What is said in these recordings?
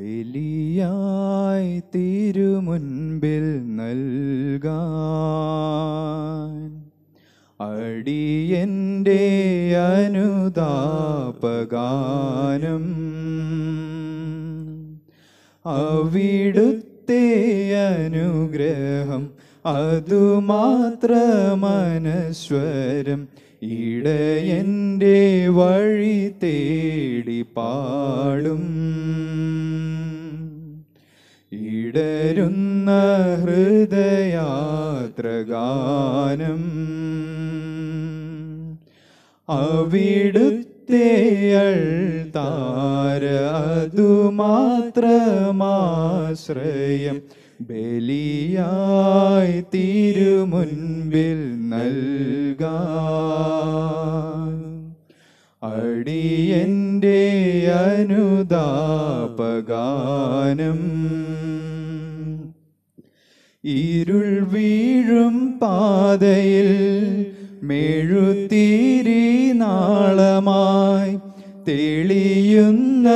ബലിയായി തിരുമുൻപിൽ നൽകാൻ അടിയൻ്റെ അനുതാപഗാനം അവിടുത്തെ അനുഗ്രഹം അതുമാത്രമനശ്വരം ഇടയൻ്റെ വഴി തേടി പാടും വിടരുന്ന ഹൃദയാത്രഗാനം അവിടുത്തെ താര അതു മാത്രമാശ്രയം ബലിയായി തിരുമുൻപിൽ നൽക അടിയൻ്റെ അനുദാപഗാനം ഇരുൾ വീഴും പാതയിൽ മെഴുത്തീരി നാളമായി തെളിയുന്ന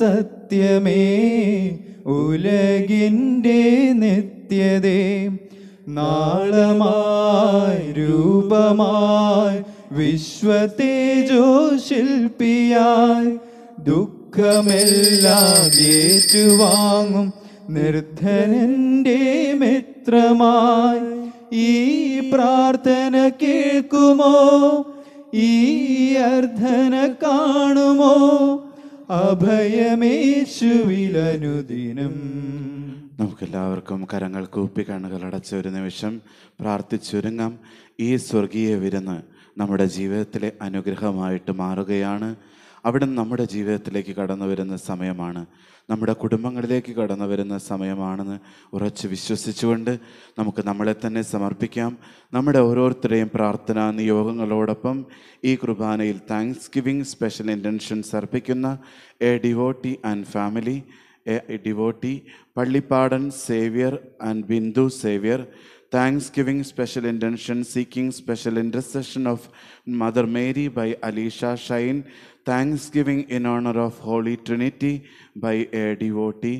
സത്യമേ ഉലകിൻ്റെ നിത്യതേ നാളമായി രൂപമായി വിശ്വതേജോ ശില്പിയായി ദുഃഖമെല്ലാം ഏറ്റുവാങ്ങും നിർദ്ധനന്റെ മിത്രമായി ഈ പ്രാർത്ഥന കേൾക്കുമോ ഈ അർദ്ധന കാണുമോ അഭയമേശുവിലനുദിനം നമുക്കെല്ലാവർക്കും കരങ്ങൾ കൂപ്പി കണ്ണുകൾ അടച്ച ഒരു നിമിഷം പ്രാർത്ഥിച്ചൊരുങ്ങാം ഈ സ്വർഗീയ വിരുന്ന് നമ്മുടെ ജീവിതത്തിലെ അനുഗ്രഹമായിട്ട് മാറുകയാണ് അവിടെ നമ്മുടെ ജീവിതത്തിലേക്ക് കടന്നു വരുന്ന സമയമാണ് നമ്മുടെ കുടുംബങ്ങളിലേക്ക് കടന്നു വരുന്ന സമയമാണെന്ന് ഉറച്ച് വിശ്വസിച്ചുകൊണ്ട് നമുക്ക് നമ്മളെ തന്നെ സമർപ്പിക്കാം നമ്മുടെ ഓരോരുത്തരെയും പ്രാർത്ഥന നിയോഗങ്ങളോടൊപ്പം ഈ കുർബാനയിൽ താങ്ക്സ് ഗിവിംഗ് സ്പെഷ്യൽ ഇൻറ്റൻഷൻസ് അർപ്പിക്കുന്ന a devotee and family a devotee Pallipadan Xavier and Bindu Xavier Thanksgiving Special Intention Seeking Special Intercession of Mother Mary by Alicia Shine, Thanksgiving in Honor of Holy Trinity by a Devotee,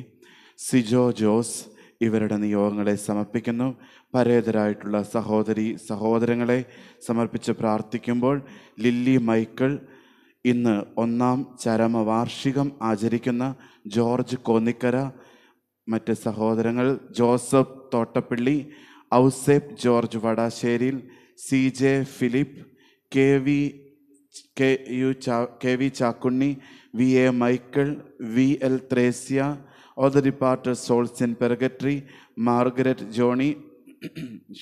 Sijo Jose ഇവരുടെ നിയോഗങ്ങളെ സമർപ്പിക്കുന്നു പരേതരായിട്ടുള്ള സഹോദരി സഹോദരങ്ങളെ സമർപ്പിച്ച് പ്രാർത്ഥിക്കുമ്പോൾ lily Michael ഇന്ന് ഒന്നാം ചരമവാർഷികം ആചരിക്കുന്ന ജോർജ് കോന്നിക്കര മറ്റ് സഹോദരങ്ങൾ Joseph Thottappally Ouseph George Vadasseril C J Philip K V K U ചാ K V Chakkunni V A Michael V L Thresia all the departed souls in purgatory Margaret Johny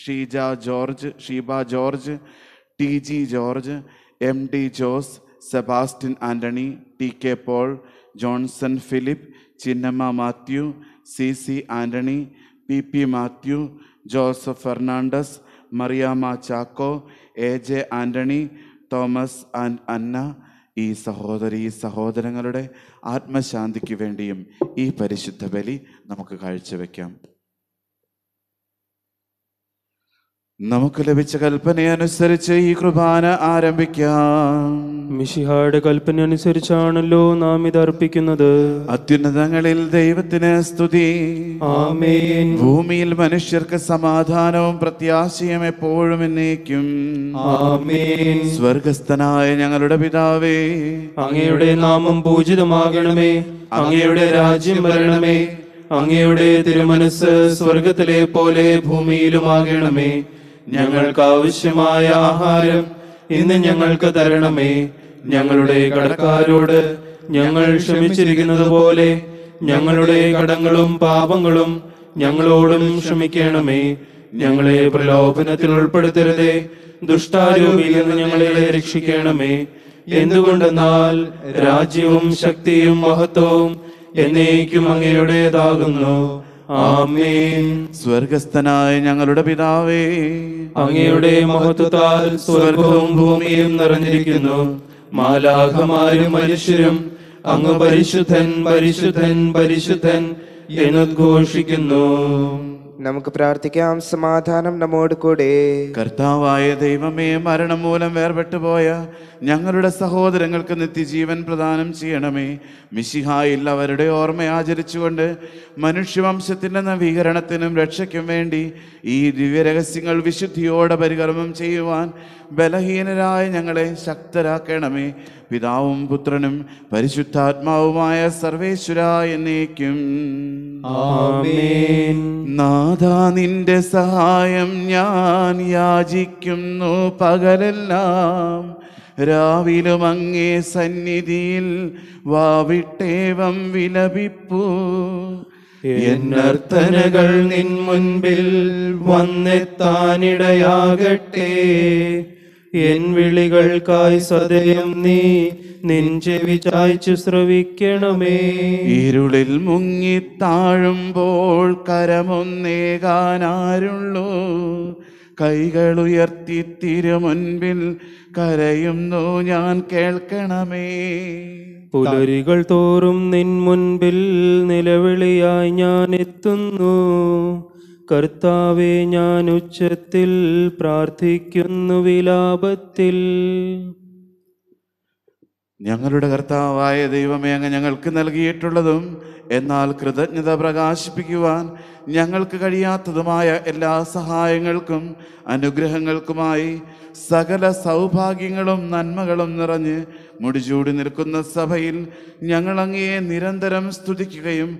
Sheeja George Sheeba George T G George M D Jose Sebastian Antony T K Paul Johnson Philip Chinnamma Mathew C C Antony P P Mathew Joseph Fernandez Mariyama Chacko A J Antony Thomas and Anna ഈ സഹോദരി സഹോദരങ്ങളുടെ ആത്മശാന്തിക്ക് വേണ്ടിയും ഈ പരിശുദ്ധ ബലി നമുക്ക് കാഴ്ചവെക്കാം നമുക്ക് ലഭിച്ച കൽപ്പനയനുസരിച്ച് ഈ കുർബാന ആരംഭിക്കാം മിഷിഹായുടെ കൽപ്പന അനുസരിച്ചാണല്ലോ നാം ഇത് അർപ്പിക്കുന്നത് അത്യുന്നതങ്ങളിൽ ദൈവത്തിന് സ്തുതി ആമേൻ ഭൂമിയിൽ മനുഷ്യർക്ക് സമാധാനവും പ്രത്യാശയും എപ്പോഴും എന്നേക്കും ആമേൻ സ്വർഗസ്ഥനായ ഞങ്ങളുടെ പിതാവേ അങ്ങയുടെ നാമം പൂജിതമാകണമേ അങ്ങയുടെ രാജ്യം വരണമേ അങ്ങയുടെ തിരുമനസ് സ്വർഗത്തിലെ പോലെ ഭൂമിയിലുമാകണമേ ഞങ്ങൾക്ക് ആവശ്യമായ ആഹാരം ഇന്ന് ഞങ്ങൾക്ക് തരണമേ ഞങ്ങളുടെ കടക്കാരോട് ഞങ്ങൾ ക്ഷമിച്ചിരിക്കുന്നത് പോലെ ഞങ്ങളുടെ കടങ്ങളും പാപങ്ങളും ഞങ്ങളോടും ക്ഷമിക്കണമേ ഞങ്ങളെ പ്രലോഭനത്തിൽ ഉൾപ്പെടുത്തരുതേ ദുഷ്ടാരൂപിയിൽ നിന്ന് ഞങ്ങളെ രക്ഷിക്കണമേ എന്തുകൊണ്ടെന്നാൽ രാജ്യവും ശക്തിയും മഹത്വവും എന്നേക്കും അങ്ങയുടേതാകുന്നു ആമേൻ സ്വർഗസ്ഥനായ ഞങ്ങളുടെ പിതാവേ അങ്ങയുടെ മഹത്വത്താൽ സ്വർഗവും ഭൂമിയും നിറഞ്ഞിരിക്കുന്നു മാലാഖമാരും മനുഷ്യരും അങ്ങ് പരിശുദ്ധൻ പരിശുദ്ധൻ പരിശുദ്ധൻ എന്നുദ്ഘോഷിക്കുന്നു നമുക്ക് പ്രാർത്ഥിക്കാം സമാധാനം നമ്മോട് കൂടെ കർത്താവായ ദൈവമേ മരണം മൂലം പോയ ഞങ്ങളുടെ സഹോദരങ്ങൾക്ക് നിത്യജീവൻ പ്രദാനം ചെയ്യണമേ മിശിഹായിൽ അവരുടെ ഓർമ്മ ആചരിച്ചുകൊണ്ട് മനുഷ്യവംശത്തിൻ്റെ നവീകരണത്തിനും രക്ഷയ്ക്കും വേണ്ടി ഈ ദിവ്യരഹസ്യങ്ങൾ വിശുദ്ധിയോടെ പരികർമ്മം ചെയ്യുവാൻ ബലഹീനരായ ഞങ്ങളെ ശക്തരാക്കണമേ പിതാവും പുത്രനും പരിശുദ്ധാത്മാവുമായ സർവേശ്വര എന്നേക്കും നാഥ നിന്റെ സഹായം ഞാൻ യാചിക്കുന്നു പകലെല്ലാം രാവിലും അങ്ങേ സന്നിധിയിൽ വാവിട്ടേവം വിലപിപ്പൂ എന്നർത്ഥനകൾ നിൻ മുൻപിൽ വന്നെത്താനിടയാകട്ടെ എൻ വിളികൾക്കായി സദയം നീ നിൻ ചെവി ചായ്ച്ചു ശ്രവിക്കണമേ ഇരുളിൽ മുങ്ങി താഴുമ്പോൾ കരമൊന്നേകാനാരുള്ളൂ കൈകൾ ഉയർത്തി തിരുമുൻപിൽ കരയുന്നു ഞാൻ കേൾക്കണമേ പുലരികൾ തോറും നിൻ മുൻപിൽ നിലവിളിയായി ഞാൻ എത്തുന്നു കർത്താവെ ഞാൻ ഉച്ചത്തിൽ പ്രാർത്ഥിക്കുന്നു വിലാപത്തിൽ ഞങ്ങളുടെ കർത്താവായ ദൈവമേ അങ്ങ് ഞങ്ങൾക്ക് നൽകിയിട്ടുള്ളതും എന്നാൽ കൃതജ്ഞത പ്രകാശിപ്പിക്കുവാൻ ഞങ്ങൾക്ക് കഴിയാത്തതുമായ എല്ലാ സഹായങ്ങൾക്കും അനുഗ്രഹങ്ങൾക്കുമായി സകല സൗഭാഗ്യങ്ങളും നന്മകളും നിറഞ്ഞ് മുടിചൂടി നിൽക്കുന്ന സഭയിൽ ഞങ്ങൾ അങ്ങയെ നിരന്തരം സ്തുതിക്കുകയും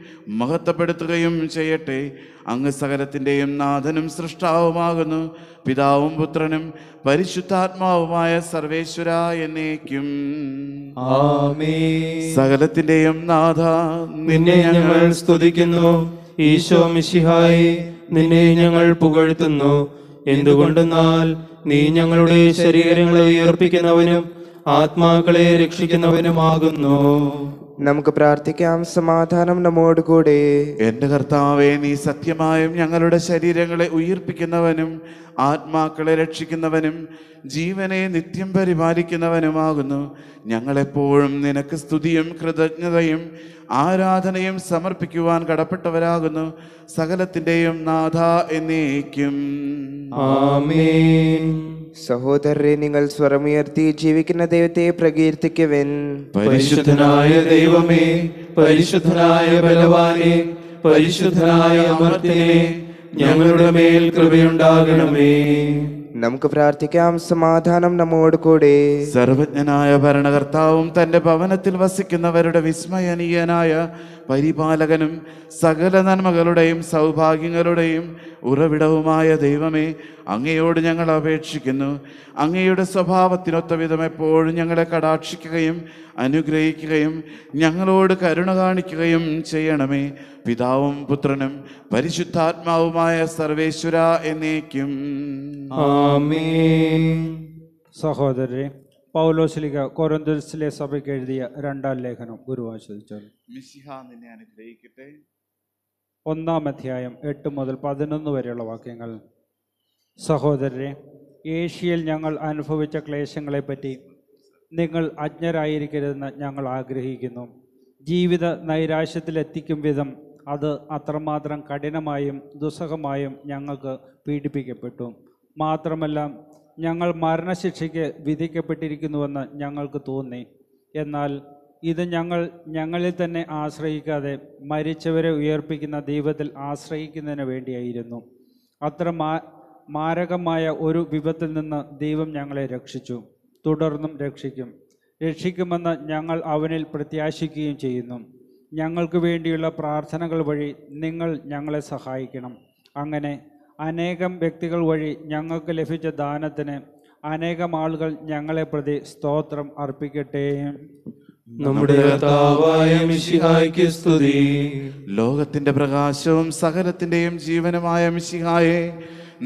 മഹത്വപ്പെടുത്തുകയും ചെയ്യട്ടെ അങ്ങ് സകലത്തിൻ്റെയും നാഥനും സൃഷ്ടാവുമാകുന്നു പിതാവും പുത്രനും പരിശുദ്ധാത്മാവുമായ സർവേശ്വര എന്നേക്കും സകലത്തിൻ്റെയും നാഥ നിന്നെ ഞങ്ങൾ സ്തുതിക്കുന്നു ഈശോ മിശിഹായി നിന്നെ ഞങ്ങൾ പുകഴ്ത്തുന്നു എന്തുകൊണ്ടെന്നാൽ നീ ഞങ്ങളുടെ ശരീരങ്ങളെ ഉയർപ്പിക്കുന്നവനും ആത്മാക്കളെ രക്ഷിക്കുന്നവനുമാകുന്നു നമുക്ക് പ്രാർത്ഥിക്കാം സമാധാനം നമ്മോട് കൂടെ എന്റെ കർത്താവെ നീ സത്യമായും ഞങ്ങളുടെ ശരീരങ്ങളെ ഉയർപ്പിക്കുന്നവനും ആത്മാക്കളെ രക്ഷിക്കുന്നവനും ജീവനെ നിത്യം പരിപാലിക്കുന്നവനുമാകുന്നു ഞങ്ങളെപ്പോഴും നിനക്ക് സ്തുതിയും കൃതജ്ഞതയും ആരാധനയും സമർപ്പിക്കുവാൻ കടപ്പെട്ടവരാകുന്നു സകലത്തിൻ്റെയും നാഥ എന്നേക്കും ആമേൻ സഹോദരരെ നിങ്ങൾ സ്വരമുയർത്തി ജീവിക്കുന്ന ദൈവത്തെ പ്രകീർത്തിക്കുവൻ പരിശുദ്ധനായ ദൈവമേ പരിശുദ്ധനായ ബലവാനെ പരിശുദ്ധനായ അമർത്തിനെ ഞങ്ങളുടെ മേൽ കൃപയുണ്ടാകണമേ നമുക്ക് പ്രാർത്ഥിക്കാം സമാധാനം നമ്മോട് കൂടെ സർവജ്ഞനായ ഭരണകർത്താവും തന്റെ ഭവനത്തിൽ വസിക്കുന്നവരുടെ വിസ്മയനീയനായ പരിപാലകനും സകല നന്മകളുടെയും സൗഭാഗ്യങ്ങളുടെയും ഉറവിടവുമായ ദൈവമേ അങ്ങയോട് ഞങ്ങൾ അപേക്ഷിക്കുന്നു അങ്ങയുടെ സ്വഭാവത്തിനൊത്ത വിധം എപ്പോഴും ഞങ്ങളെ കടാക്ഷിക്കുകയും അനുഗ്രഹിക്കുകയും ഞങ്ങളോട് കരുണ കാണിക്കുകയും ചെയ്യണമേ പിതാവും പുത്രനും പരിശുദ്ധാത്മാവുമായ സർവേശ്വര എന്നേക്കും സഹോദരരെ പൗലോസ്ലിക കൊരന്തോസിലെ സഭയ്ക്ക് എഴുതിയ രണ്ടാം ലേഖനം ഗുരുവാശ്വദിച്ചാൽ മിസിഹ നിന്നെ അനുഗ്രഹിക്കട്ടെ ഒന്നാം അധ്യായം എട്ട് മുതൽ പതിനൊന്ന് വരെയുള്ള വാക്യങ്ങൾ സഹോദരരെ ഏഷ്യയിൽ ഞങ്ങൾ അനുഭവിച്ച ക്ലേശങ്ങളെപ്പറ്റി നിങ്ങൾ അജ്ഞരായിരിക്കരുതെന്ന് ഞങ്ങൾ ആഗ്രഹിക്കുന്നു ജീവിത നൈരാശ്യത്തിലെത്തിക്കും വിധം അത് അത്രമാത്രം കഠിനമായും ദുസ്സഹമായും ഞങ്ങൾക്ക് പീഡിപ്പിക്കപ്പെട്ടു മാത്രമല്ല ഞങ്ങൾ മരണശിക്ഷയ്ക്ക് വിധിക്കപ്പെട്ടിരിക്കുന്നുവെന്ന് ഞങ്ങൾക്ക് തോന്നി എന്നാൽ ഇത് ഞങ്ങൾ ഞങ്ങളിൽ തന്നെ ആശ്രയിക്കാതെ മരിച്ചവരെ ഉയർപ്പിക്കുന്ന ദൈവത്തിൽ ആശ്രയിക്കുന്നതിന് വേണ്ടിയായിരുന്നു അത്ര മാരകമായ ഒരു വിപത്തിൽ നിന്ന് ദൈവം ഞങ്ങളെ രക്ഷിച്ചു തുടർന്നും രക്ഷിക്കും രക്ഷിക്കുമെന്ന് ഞങ്ങൾ അവനിൽ പ്രത്യാശിക്കുകയും ചെയ്യുന്നു ഞങ്ങൾക്ക് വേണ്ടിയുള്ള പ്രാർത്ഥനകൾ വഴി നിങ്ങൾ ഞങ്ങളെ സഹായിക്കണം അങ്ങനെ അനേകം വ്യക്തികൾ വഴി ഞങ്ങൾക്ക് ലഭിച്ച ദാനത്തിന് അനേകം ആളുകൾ ഞങ്ങളെ പ്രതി സ്തോത്രം അർപ്പിക്കട്ടെ നമ്മുടെ സ്തുതി ലോകത്തിന്റെ പ്രകാശവും സകലത്തിന്റെയും ജീവനമായ മിശിഹായെ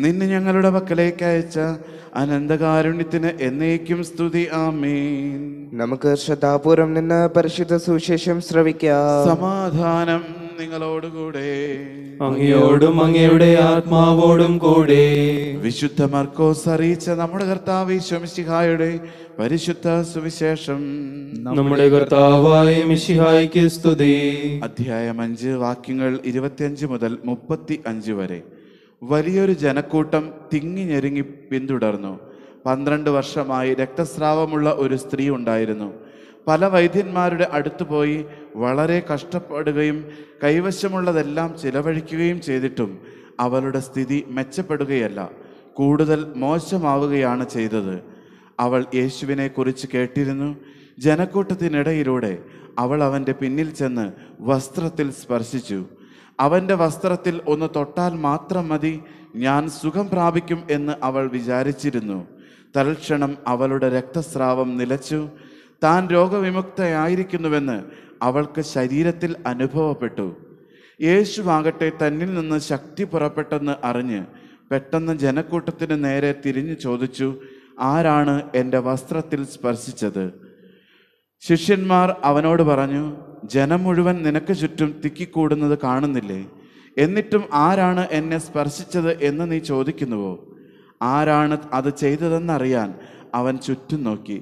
നിന്നെ ഞങ്ങളുടെ പക്കലേക്ക് അയച്ച അനന്തകാരുണ്യത്തിന് എന്നേക്കും സ്തുതി ആമീൻ നമുക്ക് ശ്രദ്ധാപൂർവം നിന്ന് പരിശുദ്ധ സുവിശേഷം ശ്രവിക്കാം സമാധാനം നിങ്ങളോടുകൂടെ അങ്ങയോടും അങ്ങയുടെ ആത്മാവോടും കൂടെ വിശുദ്ധ മർക്കോസ് അറിയിച്ച നമ്മുടെ കർത്താവ് ഈശ്വമിശിഹായുടെ പരിശുദ്ധ സുവിശേഷം നമ്മുടെ കർത്താവായ മിശിഹായ്ക്ക് സ്തുതി അധ്യായം അഞ്ച് വാക്യങ്ങൾ ഇരുപത്തിയഞ്ച് മുതൽ മുപ്പത്തി അഞ്ച് വരെ വലിയൊരു ജനക്കൂട്ടം തിങ്ങി ഞെരുങ്ങി പിന്തുടർന്നു പന്ത്രണ്ട് വർഷമായി രക്തസ്രാവമുള്ള ഒരു സ്ത്രീ ഉണ്ടായിരുന്നു പല വൈദ്യന്മാരുടെ അടുത്തു പോയി വളരെ കഷ്ടപ്പെടുകയും കൈവശമുള്ളതെല്ലാം ചിലവഴിക്കുകയും ചെയ്തിട്ടും അവളുടെ സ്ഥിതി മെച്ചപ്പെടുകയല്ല കൂടുതൽ മോശമാവുകയാണ് ചെയ്തത് അവൾ യേശുവിനെക്കുറിച്ച് കേട്ടിരുന്നു ജനക്കൂട്ടത്തിനിടയിലൂടെ അവൾ അവൻ്റെ പിന്നിൽ ചെന്ന് വസ്ത്രത്തിൽ സ്പർശിച്ചു അവൻ്റെ വസ്ത്രത്തിൽ ഒന്ന് തൊട്ടാൽ മാത്രം മതി ഞാൻ സുഖം പ്രാപിക്കും എന്ന് അവൾ വിചാരിച്ചിരുന്നു തൽക്ഷണം അവളുടെ രക്തസ്രാവം നിലച്ചു താൻ രോഗവിമുക്തയായിരിക്കുന്നുവെന്ന് അവൾക്ക് ശരീരത്തിൽ അനുഭവപ്പെട്ടു യേശുവാകട്ടെ തന്നിൽ നിന്ന് ശക്തി പുറപ്പെട്ടെന്ന് അറിഞ്ഞ് പെട്ടെന്ന് ജനക്കൂട്ടത്തിന് നേരെ തിരിഞ്ഞു ചോദിച്ചു ആരാണ് എൻ്റെ വസ്ത്രത്തിൽ സ്പർശിച്ചത് ശിഷ്യന്മാർ അവനോട് പറഞ്ഞു ജനം മുഴുവൻ നിനക്ക് ചുറ്റും തിക്കിക്കൂടുന്നത് കാണുന്നില്ലേ എന്നിട്ടും ആരാണ് എന്നെ സ്പർശിച്ചത് എന്ന് നീ ചോദിക്കുന്നുവോ ആരാണ് അത് ചെയ്തതെന്നറിയാൻ അവൻ ചുറ്റും നോക്കി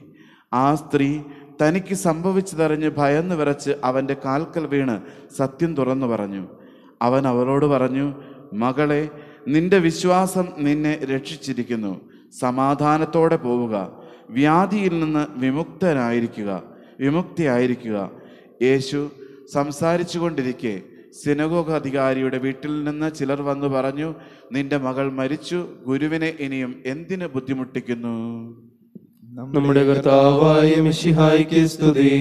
ആ സ്ത്രീ തനിക്ക് സംഭവിച്ചതറിഞ്ഞ് ഭയന്ന് വിറച്ച് അവൻ്റെ കാൽക്കൽ വീണ് സത്യം തുറന്നു പറഞ്ഞു അവൻ അവളോട് പറഞ്ഞു മകളെ നിന്റെ വിശ്വാസം നിന്നെ രക്ഷിച്ചിരിക്കുന്നു സമാധാനത്തോടെ പോവുക വ്യാധിയിൽ നിന്ന് വിമുക്തനായിരിക്കുക വിമുക്തിയായിരിക്കുക യേശു സംസാരിച്ചു കൊണ്ടിരിക്കെ സിനഗോഗ അധികാരിയുടെ വീട്ടിൽ നിന്ന് ചിലർ വന്നു പറഞ്ഞു നിന്റെ മകൾ മരിച്ചു ഗുരുവിനെ ഇനിയും എന്തിന് ബുദ്ധിമുട്ടിക്കുന്നു നമ്മുടെ സ്തുതി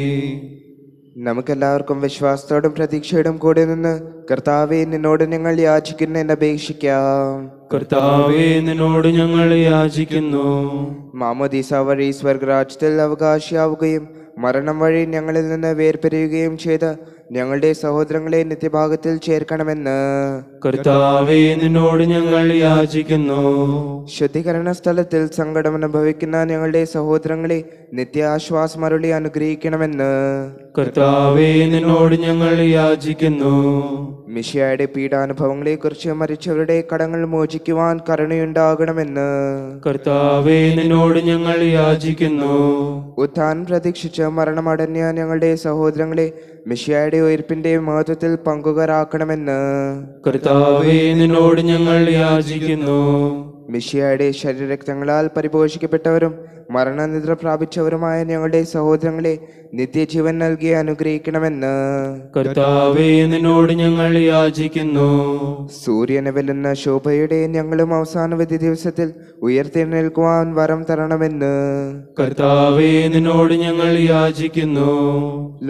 നമുക്കെല്ലാവർക്കും വിശ്വാസത്തോടും പ്രതീക്ഷയോടും കൂടെ നിന്ന് കർത്താവെ നിന്നോട് ഞങ്ങൾ യാചിക്കുന്നു എന്ന് അപേക്ഷിക്കാം കർത്താവെ നിന്നോട് ഞങ്ങൾ യാചിക്കുന്നു മാമോദീസ വഴി സ്വർഗരാജ്യത്തിൽ അവകാശിയാവുകയും മരണം വഴി ഞങ്ങളിൽ നിന്ന് വേർപിരിയുകയും ചെയ്ത് ഞങ്ങളുടെ സഹോദരങ്ങളെ നിത്യഭാഗത്തിൽ ചേർക്കണമെന്ന് കർത്താവേ നിന്നോട് ഞങ്ങൾ യാചിക്കുന്നു ശുദ്ധീകരണ സ്ഥലത്തിൽ സങ്കടം അനുഭവിക്കുന്ന ഞങ്ങളുടെ സഹോദരങ്ങളെ നിത്യാശ്വാസമരുളി അനുഗ്രഹിക്കണമെന്ന് കർത്താവേ നിന്നോട് ഞങ്ങൾ യാചിക്കുന്നു മിഷിയായുടെ പീഡാനുഭവങ്ങളെ കുറിച്ച് മരിച്ചവരുടെ കടങ്ങൾ മോചിക്കുവാൻ കരുണയുണ്ടാകണമെന്ന് കർത്താവേ നിന്നോട് ഞങ്ങൾ യാചിക്കുന്നു ഉത്താൻ പ്രതീക്ഷിച്ച് മരണമടഞ്ഞ ഞങ്ങളുടെ സഹോദരങ്ങളെ മിഷിയായുടെ ഉയർപ്പിന്റെ മഹത്വത്തിൽ പങ്കുകരാക്കണമെന്ന് കർത്താവേ നിന്നോട് ഞങ്ങൾ യാചിക്കുന്നു മിഷിയായുടെ ശരീരരക്തങ്ങളാൽ പരിപോഷിക്കപ്പെട്ടവരും മരണനിദ്ര പ്രാപിച്ചവരുമായ ഞങ്ങളുടെ സഹോദരങ്ങളെ നിത്യജീവൻ നൽകി അനുഗ്രഹിക്കണമെന്ന് കർത്താവേ നിന്നോട് ഞങ്ങൾ യാചിക്കുന്നു സൂര്യനെ വെല്ലുന്ന ശോഭയുടെ ഞങ്ങളും വിധി ദിവസത്തിൽ ഉയർത്തെഴുന്നേൽക്കുവാൻ വരം തരണമെന്ന് കർത്താവേ നിന്നോട് ഞങ്ങൾ യാചിക്കുന്നു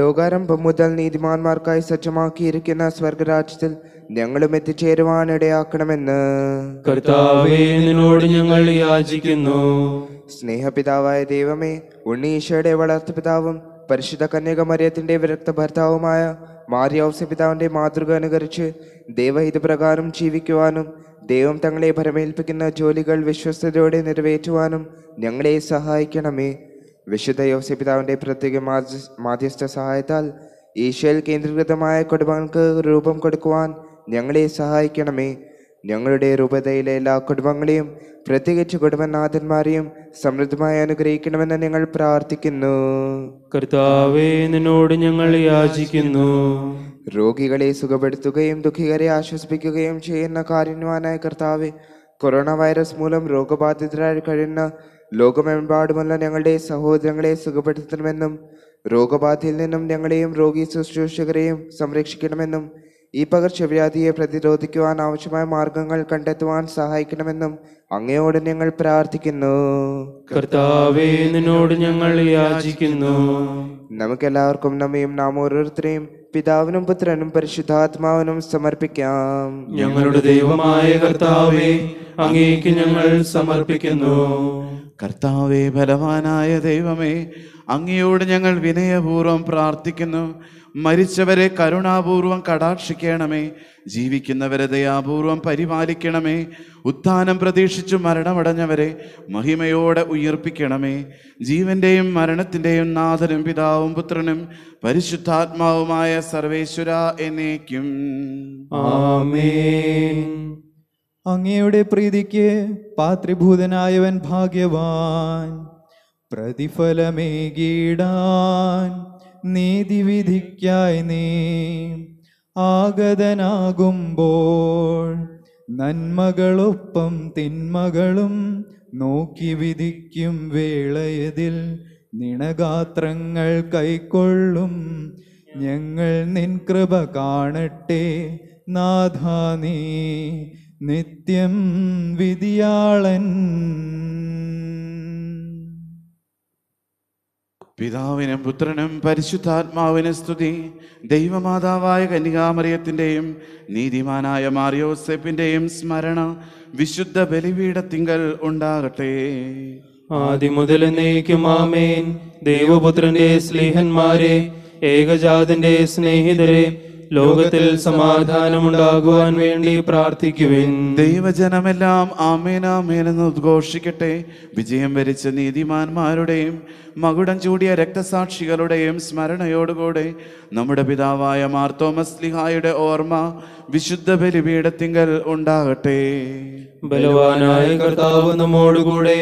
ലോകാരംഭം മുതൽ നീതിമാന്മാർക്കായി സജ്ജമാക്കിയിരിക്കുന്ന സ്വർഗരാജ്യത്തിൽ ഞങ്ങളും എത്തിച്ചേരുവാൻ ഇടയാക്കണമെന്ന് കർത്താവേ നിന്നോട് ഞങ്ങൾ യാചിക്കുന്നു സ്നേഹപിതാവായ ദൈവമേ ഉണ്ണീശയുടെ പിതാവും പരിശുദ്ധ കന്യക മരിയത്തിൻ്റെ വിരക്ത ഭർത്താവുമായ മാരിയൗസ പിതാവിൻ്റെ മാതൃക അനുകരിച്ച് ദൈവഹിത പ്രകാരം ജീവിക്കുവാനും ദൈവം തങ്ങളെ ഭരമേൽപ്പിക്കുന്ന ജോലികൾ വിശ്വസ്തയോടെ നിറവേറ്റുവാനും ഞങ്ങളെ സഹായിക്കണമേ വിശുദ്ധ പിതാവിൻ്റെ പ്രത്യേക മാധ്യസ്ഥ സഹായത്താൽ ഈശോയിൽ കേന്ദ്രീകൃതമായ കുടുംബങ്ങൾക്ക് രൂപം കൊടുക്കുവാൻ ഞങ്ങളെ സഹായിക്കണമേ ഞങ്ങളുടെ രൂപതയിലെ എല്ലാ കുടുംബങ്ങളെയും പ്രത്യേകിച്ച് കുടുംബനാഥന്മാരെയും സമൃദ്ധമായി അനുഗ്രഹിക്കണമെന്ന് ഞങ്ങൾ പ്രാർത്ഥിക്കുന്നു കർത്താവേ നിന്നോട് ഞങ്ങൾ യാചിക്കുന്നു രോഗികളെ സുഖപ്പെടുത്തുകയും ദുഃഖികരെ ആശ്വസിപ്പിക്കുകയും ചെയ്യുന്ന കാരുണ്യവാനായ കർത്താവെ കൊറോണ വൈറസ് മൂലം രോഗബാധിതരായി കഴിയുന്ന ലോകമെമ്പാടുമുള്ള ഞങ്ങളുടെ സഹോദരങ്ങളെ സുഖപ്പെടുത്തണമെന്നും രോഗബാധയിൽ നിന്നും ഞങ്ങളെയും രോഗി ശുശ്രൂഷകരെയും സംരക്ഷിക്കണമെന്നും ഈ പകർച്ചവ്യാധിയെ പ്രതിരോധിക്കുവാൻ ആവശ്യമായ മാർഗങ്ങൾ കണ്ടെത്തുവാൻ സഹായിക്കണമെന്നും അങ്ങയോട് ഞങ്ങൾ പ്രാർത്ഥിക്കുന്നു കർത്താവേ ഞങ്ങൾ യാചിക്കുന്നു നമുക്ക് എല്ലാവർക്കും നമ്മയും നാം ഓരോരുത്തരെയും പിതാവിനും പുത്രനും പരിശുദ്ധാത്മാവിനും സമർപ്പിക്കാം ഞങ്ങളുടെ ദൈവമായ കർത്താവേ അങ്ങേക്ക് ഞങ്ങൾ സമർപ്പിക്കുന്നു കർത്താവേ ബലവാനായ ദൈവമേ അങ്ങയോട് ഞങ്ങൾ വിനയപൂർവ്വം പ്രാർത്ഥിക്കുന്നു മരിച്ചവരെ കരുണാപൂർവം കടാക്ഷിക്കണമേ ജീവിക്കുന്നവരെ ദയാപൂർവം പരിപാലിക്കണമേ ഉത്ഥാനം പ്രതീക്ഷിച്ചു മരണമടഞ്ഞവരെ മഹിമയോടെ ഉയർപ്പിക്കണമേ ജീവന്റെയും മരണത്തിൻ്റെയും നാഥനും പിതാവും പുത്രനും പരിശുദ്ധാത്മാവുമായ സർവേശ്വര എന്നേക്കും അങ്ങയുടെ പ്രീതിക്ക് പാത്രിഭൂതനായവൻ ഭാഗ്യവാൻ പ്രതിഫലമേകിടാൻ നീതിവിധിക്കായി നീ ആഗതനാകുമ്പോൾ നന്മകളൊപ്പം തിന്മകളും നോക്കി വിധിക്കും വേളയതിൽ നിണഗാത്രങ്ങൾ കൈക്കൊള്ളും ഞങ്ങൾ നിൻ കൃപ കാണട്ടെ നാഥാ നീ നിത്യം വിധിയാളൻ പിതാവിനും പുത്രനും പരിശുദ്ധാത്മാവിന് സ്തുതി ദൈവമാതാവായ കന്യകാമറിയത്തിൻ്റെയും നീതിമാനായ മാറിയോസെപ്പിൻ്റെയും സ്മരണ വിശുദ്ധ ബലിപീഠത്തിങ്കൽ ഉണ്ടാകട്ടെ ആദ്യമുതൽ നീക്കും ആമേൻ ദൈവപുത്രന്റെ സ്നേഹന്മാരെ ഏകജാതന്റെ സ്നേഹിതരെ ലോകത്തിൽ സമാധാനമുണ്ടാകുവാൻ വേണ്ടി പ്രാർത്ഥിക്കുവിൻ ദൈവജനമെല്ലാം ആമേനാമേനെന്ന് ഉദ്ഘോഷിക്കട്ടെ വിജയം വരിച്ച നീതിമാന്മാരുടെയും മകുടം ചൂടിയ രക്തസാക്ഷികളുടെയും സ്മരണയോടുകൂടെ നമ്മുടെ പിതാവായ മാർ തോമസ് ലിഹായുടെ ഓർമ്മ വിശുദ്ധ ബലിപീഠത്തിങ്കൽ ഉണ്ടാകട്ടെ ബലവാനായ കർത്താവ് നമ്മോടുകൂടെ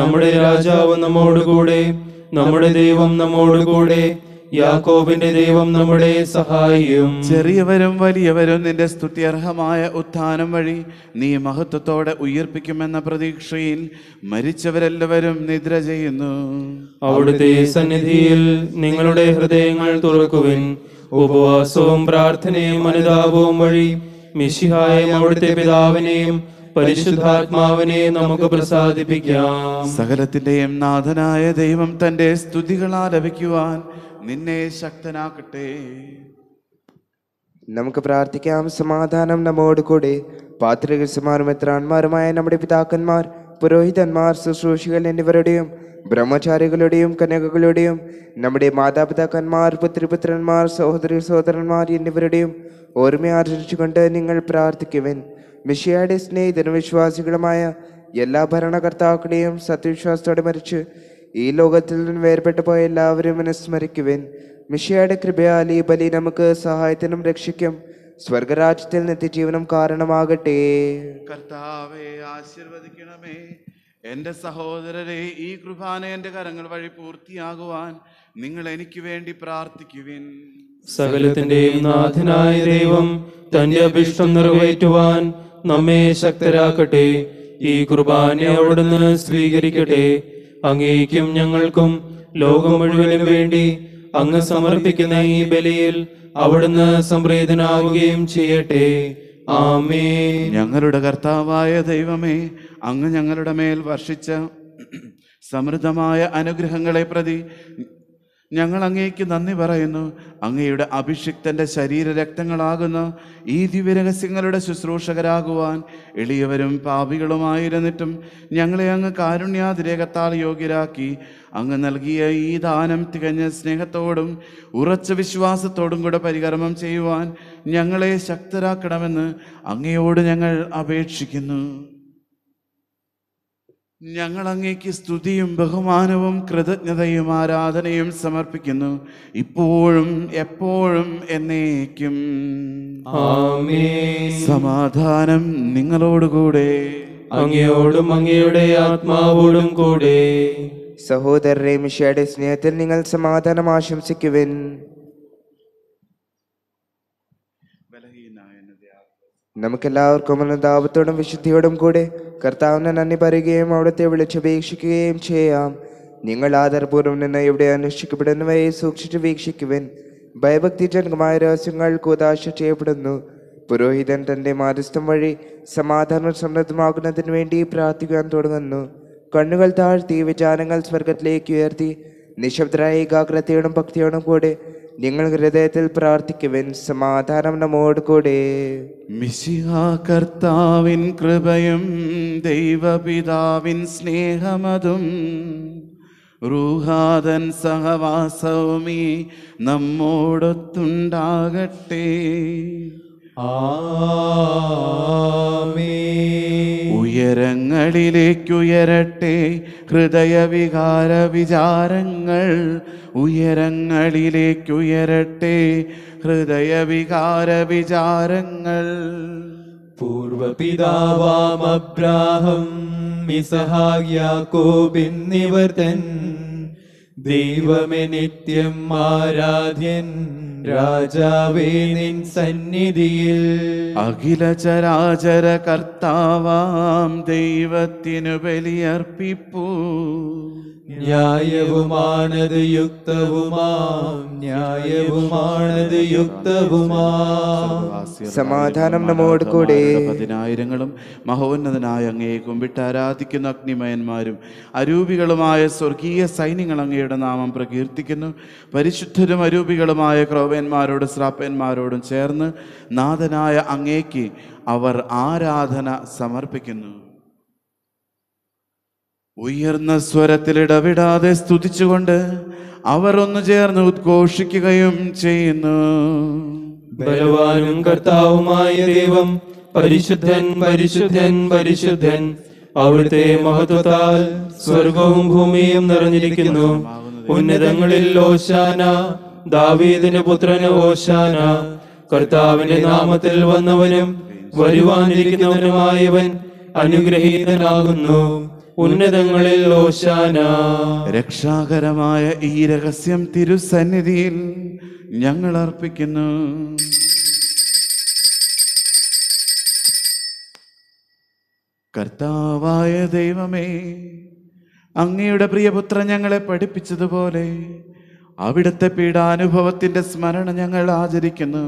നമ്മുടെ രാജാവ് നമ്മോടുകൂടെ നമ്മുടെ ദൈവം നമ്മോടുകൂടെ യാക്കോബിന്റെ ദൈവം നമ്മുടെ സഹായിയും ചെറിയവരും വലിയവരും നിന്റെ സ്തുത്യർഹമായ ഉത്ഥാനം വഴി നീ മഹത്വത്തോടെ ഉയർപ്പിക്കുമെന്ന പ്രതീക്ഷയിൽ മരിച്ചവരെല്ലാവരും നിദ്ര ചെയ്യുന്നു അവിടുത്തെ സന്നിധിയിൽ നിങ്ങളുടെ ഹൃദയങ്ങൾ തുറക്കുവിൻ ഉപവാസവും പ്രാർത്ഥനയും അനുതാപവും വഴി മിശിഹായും അവിടുത്തെ പിതാവിനെയും പരിശുദ്ധാത്മാവിനെയും നമുക്ക് പ്രസാദിപ്പിക്കാം സകലത്തിന്റെയും നാഥനായ ദൈവം തന്റെ സ്തുതികൾ ആലപിക്കുവാൻ നിന്നെ ശക്തനാക്കട്ടെ നമുക്ക് പ്രാർത്ഥിക്കാം സമാധാനം നമ്മോട് കൂടെ പാത്രികന്മാരും എത്രാന്മാരുമായ നമ്മുടെ പിതാക്കന്മാർ പുരോഹിതന്മാർ ശുശ്രൂഷികൾ എന്നിവരുടെയും ബ്രഹ്മചാരികളുടെയും കനകകളുടെയും നമ്മുടെ മാതാപിതാക്കന്മാർ പുത്രിപുത്രന്മാർ സഹോദരി സഹോദരന്മാർ എന്നിവരുടെയും ഓർമ്മയാചരിച്ചുകൊണ്ട് നിങ്ങൾ പ്രാർത്ഥിക്കുവൻ മിഷിയയുടെ സ്നേഹിതനും വിശ്വാസികളുമായ എല്ലാ ഭരണകർത്താക്കളെയും സത്യവിശ്വാസത്തോടെ മരിച്ച് ഈ ലോകത്തിൽ നിന്നും വേർപെട്ടു പോയ എല്ലാവരും അനുസ്മരിക്കുവേൻ മിഷയുടെ കൃപയാൽ ഈ ബലി നമുക്ക് സഹായത്തിനും രക്ഷിക്കും സ്വർഗരാജ്യത്തിൽ നിത്യജീവനം കാരണമാകട്ടെ കർത്താവേ ആശീർവദിക്കണമേ എൻ്റെ സഹോദരരെ ഈ കുർബാന എൻ്റെ കരങ്ങൾ വഴി പൂർത്തിയാകുവാൻ നിങ്ങൾ എനിക്ക് വേണ്ടി പ്രാർത്ഥിക്കുവിൻ സകലത്തിൻ്റെയും നാഥനായ ദൈവം തൻ്റെ അഭിഷ്ടം നിറവേറ്റുവാൻ നമ്മെ ശക്തരാക്കട്ടെ ഈ കുർബാന അവിടുന്ന് സ്വീകരിക്കട്ടെ അങ്ങേക്കും ഞങ്ങൾക്കും ലോകം മുഴുവനും വേണ്ടി അങ്ങ് സമർപ്പിക്കുന്ന ഈ ബലിയിൽ അവിടുന്ന് സംപ്രീതനാവുകയും ചെയ്യട്ടെ ആമേ ഞങ്ങളുടെ കർത്താവായ ദൈവമേ അങ്ങ് ഞങ്ങളുടെ മേൽ വർഷിച്ച സമൃദ്ധമായ അനുഗ്രഹങ്ങളെ പ്രതി ഞങ്ങൾ അങ്ങേക്ക് നന്ദി പറയുന്നു അങ്ങയുടെ അഭിഷിക്തന്റെ ശരീരരക്തങ്ങളാകുന്ന ഈ ദിവ്യരഹസ്യങ്ങളുടെ ശുശ്രൂഷകരാകുവാൻ എളിയവരും പാപികളുമായിരുന്നിട്ടും ഞങ്ങളെ അങ്ങ് കാരുണ്യാതിരേഖത്താൽ യോഗ്യരാക്കി അങ്ങ് നൽകിയ ഈ ദാനം തികഞ്ഞ സ്നേഹത്തോടും ഉറച്ച വിശ്വാസത്തോടും കൂടെ പരികർമ്മം ചെയ്യുവാൻ ഞങ്ങളെ ശക്തരാക്കണമെന്ന് അങ്ങയോട് ഞങ്ങൾ അപേക്ഷിക്കുന്നു ഞങ്ങൾ സ്തുതിയും ബഹുമാനവും കൃതജ്ഞതയും ആരാധനയും സമർപ്പിക്കുന്നു ഇപ്പോഴും എപ്പോഴും എന്നേക്കും സമാധാനം നിങ്ങളോടുകൂടെ അങ്ങയോടും അങ്ങയുടെ ആത്മാവോടും കൂടെ സഹോദരരെ മിഷയുടെ സ്നേഹത്തിൽ നിങ്ങൾ സമാധാനം ആശംസിക്കുവാൻ നമുക്കെല്ലാവർക്കും എന്ന ദാപത്തോടും വിശുദ്ധിയോടും കൂടെ കർത്താവിനെ നന്ദി പറയുകയും അവിടുത്തെ വിളിച്ചപേക്ഷിക്കുകയും ചെയ്യാം നിങ്ങൾ ആദരപൂർവ്വം നിന്ന് ഇവിടെ അന്വേഷിക്കപ്പെടുന്നവയെ സൂക്ഷിച്ചു വീക്ഷിക്കുവൻ ഭയഭക്തിജനകമായ രഹസ്യങ്ങൾ കൂതാശ ചെയ്യപ്പെടുന്നു പുരോഹിതൻ തൻ്റെ മാധ്യസ്ഥം വഴി സമാധാനം സമൃദ്ധമാകുന്നതിന് വേണ്ടി പ്രാർത്ഥിക്കാൻ തുടങ്ങുന്നു കണ്ണുകൾ താഴ്ത്തി വിചാരങ്ങൾ സ്വർഗത്തിലേക്ക് ഉയർത്തി നിശബ്ദരായ ഏകാഗ്രതയോടും ഭക്തിയോടും കൂടെ നിങ്ങൾ ഹൃദയത്തിൽ പ്രാർത്ഥിക്കുവൻ സമാധാനം നമ്മോട് കൂടെ കർത്താവിൻ കൃപയും ദൈവപിതാവിൻ സ്നേഹമതും റൂഹാദൻ സഹവാസവുമീ നമ്മോടൊത്തുണ്ടാകട്ടെ ഉയരങ്ങളിലേക്കുയരട്ടെ ഹൃദയവികാര വിചാരങ്ങൾ ഉയരങ്ങളിലേക്കുയരട്ടെ ഹൃദയവികാര വിചാരങ്ങൾ പൂർവപിതാവാം അബ്രാഹം മിസഹാഗ്യാക്കോബിന്നിവർ തൻ ദൈവമെ നിത്യം ആരാധ്യൻ രാജാവേ നിൻ സന്നിധിയിൽ അഖിലചരാചര കർത്താവാം ദൈവത്തിനു ബലിയർപ്പിപ്പൂ ന്യായവുമാണത് യുക്തവുമാം ന്യായവുമാണത് യുക്തവുമാം സമാധാനം നമ്മോട് കൂടെ പതിനായിരങ്ങളും മഹോന്നതനായ അങ്ങയെ കുമ്പിട്ട് ആരാധിക്കുന്ന അഗ്നിമയന്മാരും അരൂപികളുമായ സ്വർഗീയ സൈന്യങ്ങൾ അങ്ങയുടെ നാമം പ്രകീർത്തിക്കുന്നു പരിശുദ്ധരും അരൂപികളുമായ ക്രോവന്മാരോട് ശ്രാപ്പയന്മാരോടും ചേർന്ന് നാഥനായ അങ്ങേക്ക് അവർ ആരാധന സമർപ്പിക്കുന്നു ഉയർന്ന സ്വരത്തിൽ ഇടവിടാതെ സ്തുതിച്ചുകൊണ്ട് അവർ ഒന്നു ചേർന്ന് ഉദ്ഘോഷിക്കുകയും ചെയ്യുന്നു ബലവാനും കർത്താവുമായ ദൈവം പരിശുദ്ധൻ പരിശുദ്ധൻ പരിശുദ്ധൻ അവിടുത്തെ മഹത്വത്താൽ സ്വർഗവും ഭൂമിയും നിറഞ്ഞിരിക്കുന്നു ഉന്നതങ്ങളിൽ ഓശാന ദാവീദിന്റെ പുത്രന് ഓശാന കർത്താവിന്റെ നാമത്തിൽ വന്നവനും വരുവാനിരിക്കുന്നവനുമായവൻ അനുഗ്രഹീതനാകുന്നു ഉന്നതങ്ങളിൽ ഓശാന രക്ഷാകരമായ ഈ രഹസ്യം തിരുസന്നിധിയിൽ ഞങ്ങൾ അർപ്പിക്കുന്നു കർത്താവായ ദൈവമേ അങ്ങയുടെ പ്രിയപുത്ര ഞങ്ങളെ പഠിപ്പിച്ചതുപോലെ അവിടുത്തെ പീഡാനുഭവത്തിൻ്റെ സ്മരണ ഞങ്ങൾ ആചരിക്കുന്നു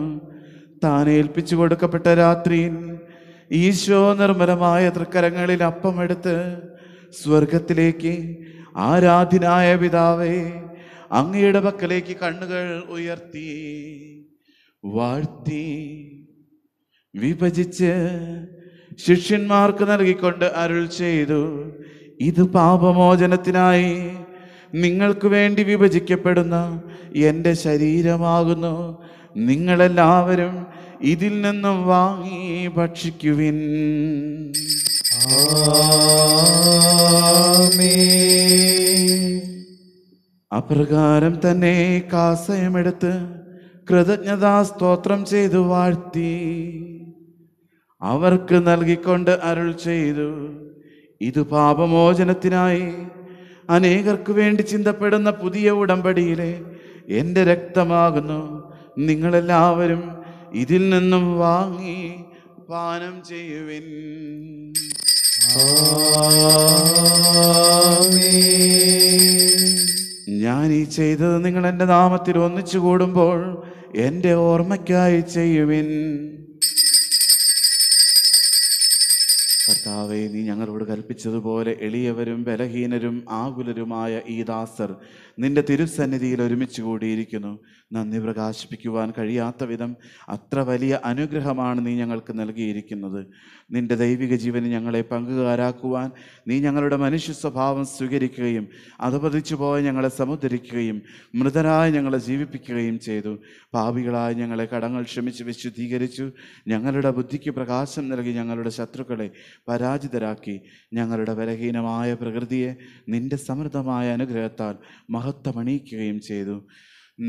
താനേൽപ്പിച്ചു കൊടുക്കപ്പെട്ട രാത്രിയിൽ ഈശോ നിർമ്മലമായ തൃക്കരങ്ങളിൽ അപ്പമെടുത്ത് സ്വർഗത്തിലേക്ക് ആരാധനായ പിതാവേ അങ്ങയുടെ പക്കലേക്ക് കണ്ണുകൾ ഉയർത്തി വാഴ്ത്തി വിഭജിച്ച് ശിഷ്യന്മാർക്ക് നൽകിക്കൊണ്ട് അരുൾ ചെയ്തു ഇത് പാപമോചനത്തിനായി നിങ്ങൾക്ക് വേണ്ടി വിഭജിക്കപ്പെടുന്ന എൻ്റെ ശരീരമാകുന്നു നിങ്ങളെല്ലാവരും ഇതിൽ നിന്നും വാങ്ങി ഭക്ഷിക്കുവിൻ അപ്രകാരം തന്നെ കാസയമെടുത്ത് കൃതജ്ഞതാ സ്തോത്രം ചെയ്തു വാഴ്ത്തി അവർക്ക് നൽകിക്കൊണ്ട് അരുൾ ചെയ്തു ഇത് പാപമോചനത്തിനായി അനേകർക്ക് വേണ്ടി ചിന്തപ്പെടുന്ന പുതിയ ഉടമ്പടിയിലെ എൻ്റെ രക്തമാകുന്നു നിങ്ങളെല്ലാവരും ഇതിൽ നിന്നും വാങ്ങി പാനം ചെയ്യുവിൻ ഞാൻ ഈ ചെയ്തത് നിങ്ങൾ എൻ്റെ നാമത്തിൽ ഒന്നിച്ചു കൂടുമ്പോൾ എൻ്റെ ഓർമ്മയ്ക്കായി ചെയ്യുവിൻ കർത്താവെ നീ ഞങ്ങളോട് കൽപ്പിച്ചതുപോലെ എളിയവരും ബലഹീനരും ആകുലരുമായ ഈ ദാസർ നിന്റെ തിരുസന്നിധിയിൽ ഒരുമിച്ച് കൂടിയിരിക്കുന്നു നന്ദി പ്രകാശിപ്പിക്കുവാൻ കഴിയാത്ത വിധം അത്ര വലിയ അനുഗ്രഹമാണ് നീ ഞങ്ങൾക്ക് നൽകിയിരിക്കുന്നത് നിന്റെ ദൈവിക ജീവന് ഞങ്ങളെ പങ്കുകാരാക്കുവാൻ നീ ഞങ്ങളുടെ മനുഷ്യ സ്വഭാവം സ്വീകരിക്കുകയും അധപതിച്ചു പോയ ഞങ്ങളെ സമുദ്രിക്കുകയും മൃതരായ ഞങ്ങളെ ജീവിപ്പിക്കുകയും ചെയ്തു പാപികളായ ഞങ്ങളെ കടങ്ങൾ ക്ഷമിച്ച് വിശുദ്ധീകരിച്ചു ഞങ്ങളുടെ ബുദ്ധിക്ക് പ്രകാശം നൽകി ഞങ്ങളുടെ ശത്രുക്കളെ പരാജിതരാക്കി ഞങ്ങളുടെ ബലഹീനമായ പ്രകൃതിയെ നിന്റെ സമൃദ്ധമായ അനുഗ്രഹത്താൽ മഹത്വമണിയിക്കുകയും ചെയ്തു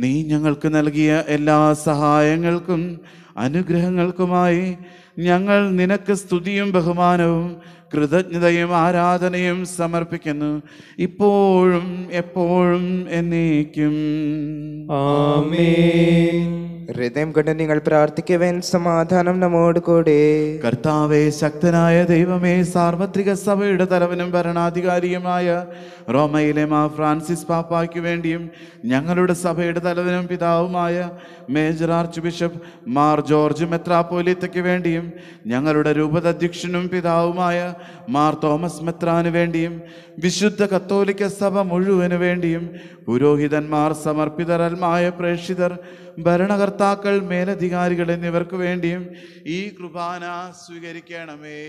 നീ ഞങ്ങൾക്ക് നൽകിയ എല്ലാ സഹായങ്ങൾക്കും അനുഗ്രഹങ്ങൾക്കുമായി ഞങ്ങൾ നിനക്ക് സ്തുതിയും ബഹുമാനവും കൃതജ്ഞതയും ആരാധനയും സമർപ്പിക്കുന്നു ഇപ്പോഴും എപ്പോഴും എന്നേക്കും ഹൃദയം കൊണ്ട് നിങ്ങൾ പ്രാർത്ഥിക്കുവാൻ സമാധാനം നമ്മോട് കൂടെ കർത്താവെ ശക്തനായ ദൈവമേ സാർവത്രിക സഭയുടെ തലവനും ഭരണാധികാരിയുമായ റോമയിലെ മാ ഫ്രാൻസിസ് പാപ്പയ്ക്ക് വേണ്ടിയും ഞങ്ങളുടെ സഭയുടെ തലവനും പിതാവുമായ major archbishop Mar George മെത്രാപ്പോലിത്തയ്ക്ക് വേണ്ടിയും ഞങ്ങളുടെ രൂപതധ്യക്ഷനും പിതാവുമായ മാർ തോമസ് മെത്രാന് വേണ്ടിയും വിശുദ്ധ കത്തോലിക്ക സഭ മുഴുവനു വേണ്ടിയും പുരോഹിതന്മാർ സമർപ്പിതരന്മായ പ്രേക്ഷിതർ ഭരണകർത്താക്കൾ മേലധികാരികൾ എന്നിവർക്ക് വേണ്ടിയും ഈ കുർബാന സ്വീകരിക്കണമേ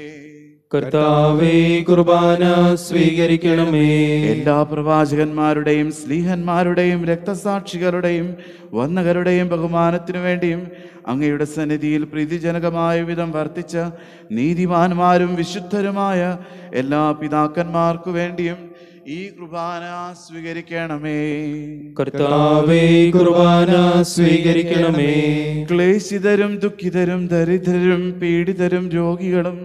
കർത്താവേ കുർബാന സ്വീകരിക്കണമേ എല്ലാ പ്രവാചകന്മാരുടെയും സ്ലീഹന്മാരുടെയും രക്തസാക്ഷികളുടെയും വന്നകരുടെയും ബഹുമാനത്തിനു വേണ്ടിയും അങ്ങയുടെ സന്നിധിയിൽ പ്രീതിജനകമായ വിധം വർത്തിച്ച നീതിമാന്മാരും വിശുദ്ധരുമായ എല്ലാ പിതാക്കന്മാർക്കു വേണ്ടിയും ഈ കുർബാന സ്വീകരിക്കണമേ കർത്താവേ കുർബാന സ്വീകരിക്കണമേ ക്ലേശിതരും ദുഃഖിതരും ദരിദ്രരും പീഡിതരും രോഗികളും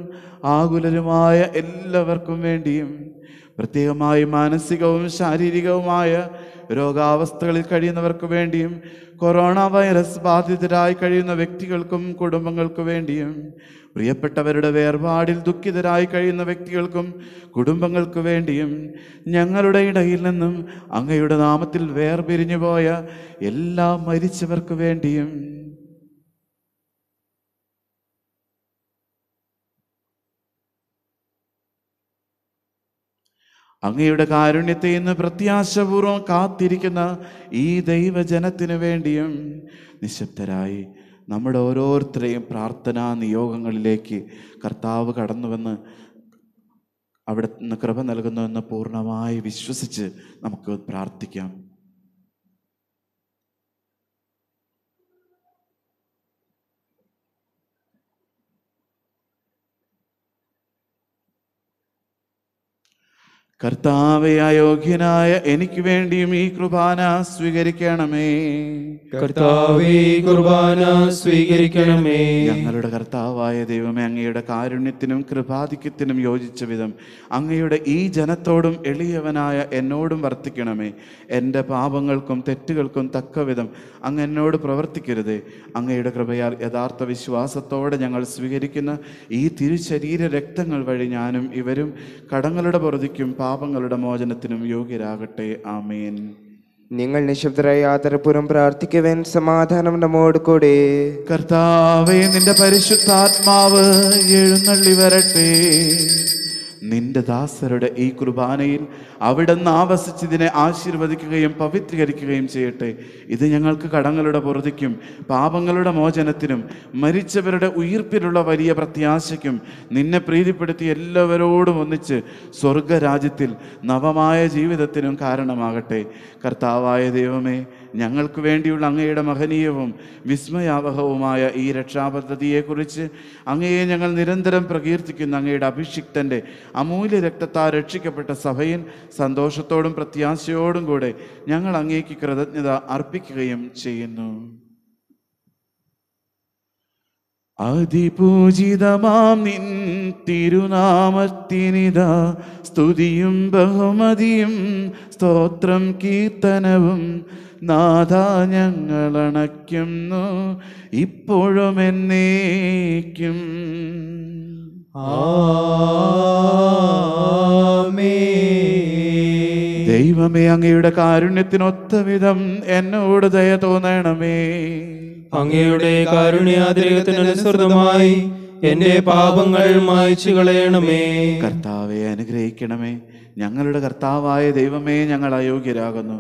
ആകുലരുമായ എല്ലാവർക്കും വേണ്ടിയും പ്രത്യേകമായി മാനസികവും ശാരീരികവുമായ രോഗാവസ്ഥകളിൽ കഴിയുന്നവർക്ക് വേണ്ടിയും കൊറോണ വൈറസ് ബാധിതരായി കഴിയുന്ന വ്യക്തികൾക്കും കുടുംബങ്ങൾക്കു വേണ്ടിയും പ്രിയപ്പെട്ടവരുടെ വേർപാടിൽ ദുഃഖിതരായി കഴിയുന്ന വ്യക്തികൾക്കും കുടുംബങ്ങൾക്കു വേണ്ടിയും ഞങ്ങളുടെ ഇടയിൽ നിന്നും അങ്ങയുടെ നാമത്തിൽ വേർപിരിഞ്ഞു പോയ എല്ലാ മരിച്ചവർക്ക് വേണ്ടിയും അങ്ങയുടെ കാരുണ്യത്തെ ഇന്ന് പ്രത്യാശപൂർവ്വം കാത്തിരിക്കുന്ന ഈ ദൈവജനത്തിനു വേണ്ടിയും നിശബ്ദരായി നമ്മുടെ ഓരോരുത്തരെയും പ്രാർത്ഥനാ നിയോഗങ്ങളിലേക്ക് കർത്താവ് കടന്നുവെന്ന് അവിടെ നിന്ന് കൃപ നൽകുന്നുവെന്ന് പൂർണ്ണമായി വിശ്വസിച്ച് നമുക്ക് പ്രാർത്ഥിക്കാം കർത്താവെ അയോഗ്യനായ എനിക്ക് വേണ്ടിയും ഈ കുർബാന സ്വീകരിക്കണമേ കർത്താവെ കുർബാന സ്വീകരിക്കണമേ ഞങ്ങളുടെ കർത്താവായ ദൈവമേ അങ്ങയുടെ കാരുണ്യത്തിനും കൃപാധിക്യത്തിനും യോജിച്ച വിധം അങ്ങയുടെ ഈ ജനത്തോടും എളിയവനായ എന്നോടും വർത്തിക്കണമേ എൻ്റെ പാപങ്ങൾക്കും തെറ്റുകൾക്കും തക്ക വിധം അങ്ങ് എന്നോട് പ്രവർത്തിക്കരുത് അങ്ങയുടെ കൃപയാൽ യഥാർത്ഥ വിശ്വാസത്തോടെ ഞങ്ങൾ സ്വീകരിക്കുന്ന ഈ തിരുശരീര രക്തങ്ങൾ വഴി ഞാനും ഇവരും കടങ്ങളുടെ പൊറുതിക്കും പാപങ്ങളുടെ മോചനത്തിനും യോഗ്യരാകട്ടെ ആമേൻ നിങ്ങൾ നിശബ്ദരായി ആദരപൂർവ്വം പ്രാർത്ഥിക്കുവാൻ സമാധാനം നമ്മോട് കൂടെ കർത്താവേ നിന്റെ പരിശുദ്ധാത്മാവ് എഴുന്നള്ളി വരട്ടെ നിന്റെ ദാസരുടെ ഈ കുർബാനയിൽ അവിടുന്ന് ആവസിച്ചതിനെ ആശീർവദിക്കുകയും പവിത്രീകരിക്കുകയും ചെയ്യട്ടെ ഇത് ഞങ്ങൾക്ക് കടങ്ങളുടെ പുറതിക്കും പാപങ്ങളുടെ മോചനത്തിനും മരിച്ചവരുടെ ഉയർപ്പിലുള്ള വലിയ പ്രത്യാശയ്ക്കും നിന്നെ പ്രീതിപ്പെടുത്തി എല്ലാവരോടും ഒന്നിച്ച് സ്വർഗരാജ്യത്തിൽ നവമായ ജീവിതത്തിനും കാരണമാകട്ടെ കർത്താവായ ദൈവമേ ഞങ്ങൾക്ക് വേണ്ടിയുള്ള അങ്ങയുടെ മഹനീയവും വിസ്മയാവഹവുമായ ഈ രക്ഷാപദ്ധതിയെക്കുറിച്ച് അങ്ങയെ ഞങ്ങൾ നിരന്തരം പ്രകീർത്തിക്കുന്ന അങ്ങയുടെ അഭിഷിക്തൻ്റെ അമൂല്യ രക്തത്താൽ രക്ഷിക്കപ്പെട്ട സഭയിൽ സന്തോഷത്തോടും പ്രത്യാശയോടും കൂടെ ഞങ്ങൾ അങ്ങേക്ക് കൃതജ്ഞത അർപ്പിക്കുകയും ചെയ്യുന്നു അതിപൂജിതമാം നിൻ തിരുനാമത്തിനിത സ്തുതിയും ബഹുമതിയും സ്തോത്രം കീർത്തനവും നാഥ ഞങ്ങളണയ്ക്കുന്നു ഇപ്പോഴും എന്നേക്കും ദൈവമേ അങ്ങയുടെ കാരുണ്യത്തിനൊത്തവിധം എന്നോട് ദയ തോന്നണമേ അങ്ങയുടെ കാരുണ്യാതിരേകത്തിനനുസൃതമായി എന്റെ പാപങ്ങൾ മായച്ചു കളയണമേ കർത്താവെ അനുഗ്രഹിക്കണമേ ഞങ്ങളുടെ കർത്താവായ ദൈവമേ ഞങ്ങൾ അയോഗ്യരാകുന്നു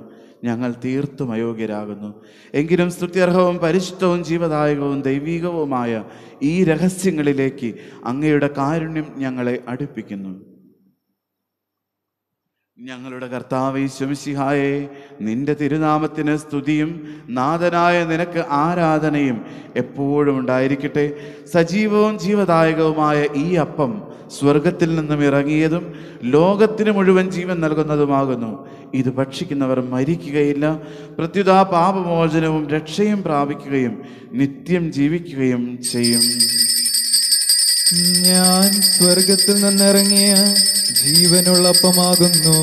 ഞങ്ങൾ തീർത്തും അയോഗ്യരാകുന്നു എങ്കിലും സ്തുത്യർഹവും പരിശുദ്ധവും ജീവദായകവും ദൈവീകവുമായ ഈ രഹസ്യങ്ങളിലേക്ക് അങ്ങയുടെ കാരുണ്യം ഞങ്ങളെ അടുപ്പിക്കുന്നു ഞങ്ങളുടെ കർത്താവ് ശംസിഹായെ നിന്റെ തിരുനാമത്തിന് സ്തുതിയും നാഥനായ നിനക്ക് ആരാധനയും എപ്പോഴും ഉണ്ടായിരിക്കട്ടെ സജീവവും ജീവദായകവുമായ ഈ അപ്പം സ്വർഗത്തിൽ നിന്നും ഇറങ്ങിയതും ലോകത്തിന് മുഴുവൻ ജീവൻ നൽകുന്നതുമാകുന്നു ഇത് ഭക്ഷിക്കുന്നവർ മരിക്കുകയില്ല പ്രത്യുതാ പാപമോചനവും രക്ഷയും പ്രാപിക്കുകയും നിത്യം ജീവിക്കുകയും ചെയ്യും ഞാൻ സ്വർഗത്തിൽ നിന്നിറങ്ങിയ ജീവനുള്ള അപ്പമാകുന്നു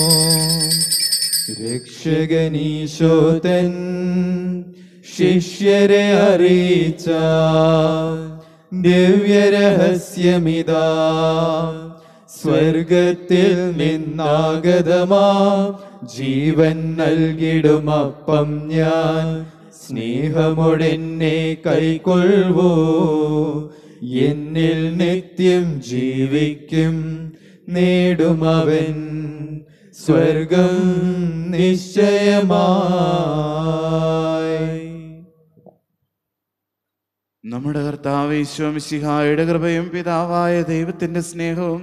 രക്ഷകനീശോതൻ ശിഷ്യരെ അറിയിച്ച ദിവ്യരഹസ്യമിതാ സ്വർഗത്തിൽ നിന്നാഗതമാ ജീവൻ നൽകിടുമപ്പം ഞാൻ സ്നേഹമുടെ കൈക്കൊള്ളൂ എന്നിൽ നിത്യം ജീവിക്കും നേടുമവൻ സ്വർഗം നിശ്ചയമായി നമ്മുടെ കർത്താവ് ഈശ്വമിശിഹായുടെ കൃപയും പിതാവായ ദൈവത്തിൻ്റെ സ്നേഹവും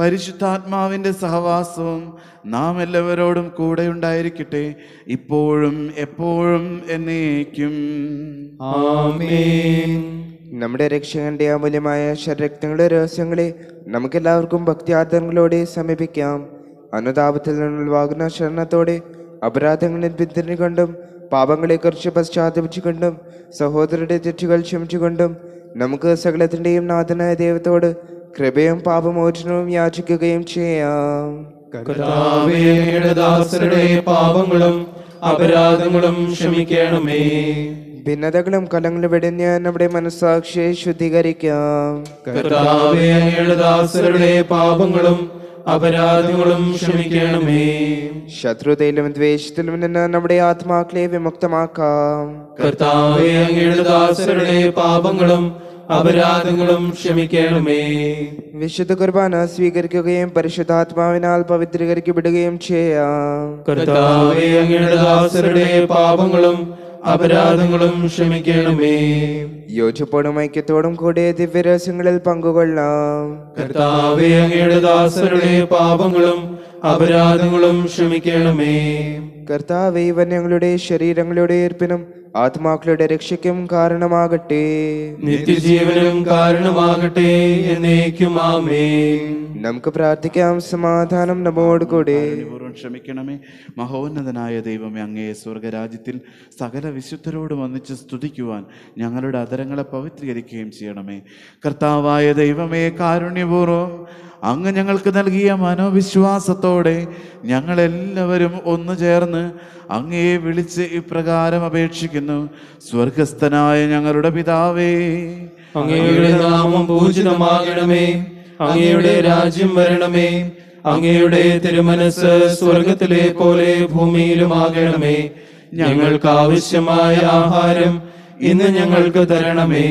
പരിശുദ്ധാത്മാവിൻ്റെ സഹവാസവും നാം എല്ലാവരോടും കൂടെ ഉണ്ടായിരിക്കട്ടെ ഇപ്പോഴും എപ്പോഴും എന്നേക്കും ആമേൻ നമ്മുടെ രക്ഷകന്റെ അമൂല്യമായ ശരരക്തങ്ങളുടെ രഹസ്യങ്ങളെ നമുക്കെല്ലാവർക്കും ഭക്തി ആദരങ്ങളോടെ സമീപിക്കാം അനുതാപത്തിൽ നിന്നുള്ളവാകുന്ന ശരണത്തോടെ അപരാധങ്ങളിൽ കണ്ടും പാപങ്ങളെക്കുറിച്ച് കണ്ടും സഹോദരരുടെ തെറ്റുകൾ ക്ഷമിച്ചുകൊണ്ടും നമുക്ക് സകലത്തിൻ്റെയും നാഥനായ ദൈവത്തോട് കൃപയും പാപമോചനവും യാചിക്കുകയും ചെയ്യാം ദാസരുടെ പാപങ്ങളും അപരാധങ്ങളും ക്ഷമിക്കണമേ ഭിന്നതകളും കലങ്ങളും ഞാൻ നമ്മുടെ മനസ്സാക്ഷിയെ ശുദ്ധീകരിക്കാം കർത്താവേ പാപങ്ങളും അപരാധങ്ങളും ക്ഷമിക്കണമേ ശത്രുതയിലും ദ്വേഷത്തിലും നിന്ന് നമ്മുടെ ആത്മാക്കളെ വിമുക്തമാക്കാം കർത്താവേ അങ്ങയുടെ പാപങ്ങളും അപരാധങ്ങളും ക്ഷമിക്കണമേ വിശുദ്ധ കുർബാന സ്വീകരിക്കുകയും പരിശുദ്ധാത്മാവിനാൽ പവിത്രീകരിക്കപ്പെടുകയും ചെയ്യാം കർത്താവേ അങ്ങയുടെ പാപങ്ങളും അപരാധങ്ങളും ക്ഷമിക്കണമേ യോജിപ്പോടും ഐക്യത്തോടും കൂടെ ദിവ്യരഹസ്യങ്ങളിൽ പങ്കുകൊള്ളാം കർത്താവേ ദാസരുടെ പാപങ്ങളും അപരാധങ്ങളും ക്ഷമിക്കണമേ കർത്താവേ ഇവൻ ഞങ്ങളുടെ ശരീരങ്ങളുടെ ഏർപ്പിനും ആത്മാക്കളുടെ രക്ഷയ്ക്കും കാരണമാകട്ടെ നിത്യജീവനും കാരണമാകട്ടെ എന്നേക്കും നമുക്ക് പ്രാർത്ഥിക്കാം സമാധാനം നമ്മോട് കൂടെ ക്ഷമിക്കണമേ മഹോന്നതനായ ദൈവമേ അങ്ങേ സ്വർഗരാജ്യത്തിൽ സകല വിശുദ്ധരോട് വന്നിച്ച് സ്തുതിക്കുവാൻ ഞങ്ങളുടെ അതരങ്ങളെ പവിത്രീകരിക്കുകയും ചെയ്യണമേ കർത്താവായ ദൈവമേ കാരുണ്യപൂർവ്വം അങ്ങ് ഞങ്ങൾക്ക് നൽകിയ മനോവിശ്വാസത്തോടെ ഞങ്ങളെല്ലാവരും ഒന്നു ചേർന്ന് അങ്ങയെ വിളിച്ച് ഇപ്രകാരം അപേക്ഷിക്കുന്നു സ്വർഗസ്ഥനായ ഞങ്ങളുടെ പിതാവേ അങ്ങയുടെ നാമം പൂജിതമാകണമേ അങ്ങയുടെ രാജ്യം വരണമേ അങ്ങയുടെ തിരുമനസ് സ്വർഗത്തിലെ പോലെ ഭൂമിയിലുമാകണമേ ഞങ്ങൾക്ക് ആവശ്യമായ ആഹാരം ഇന്ന് ഞങ്ങൾക്ക് തരണമേ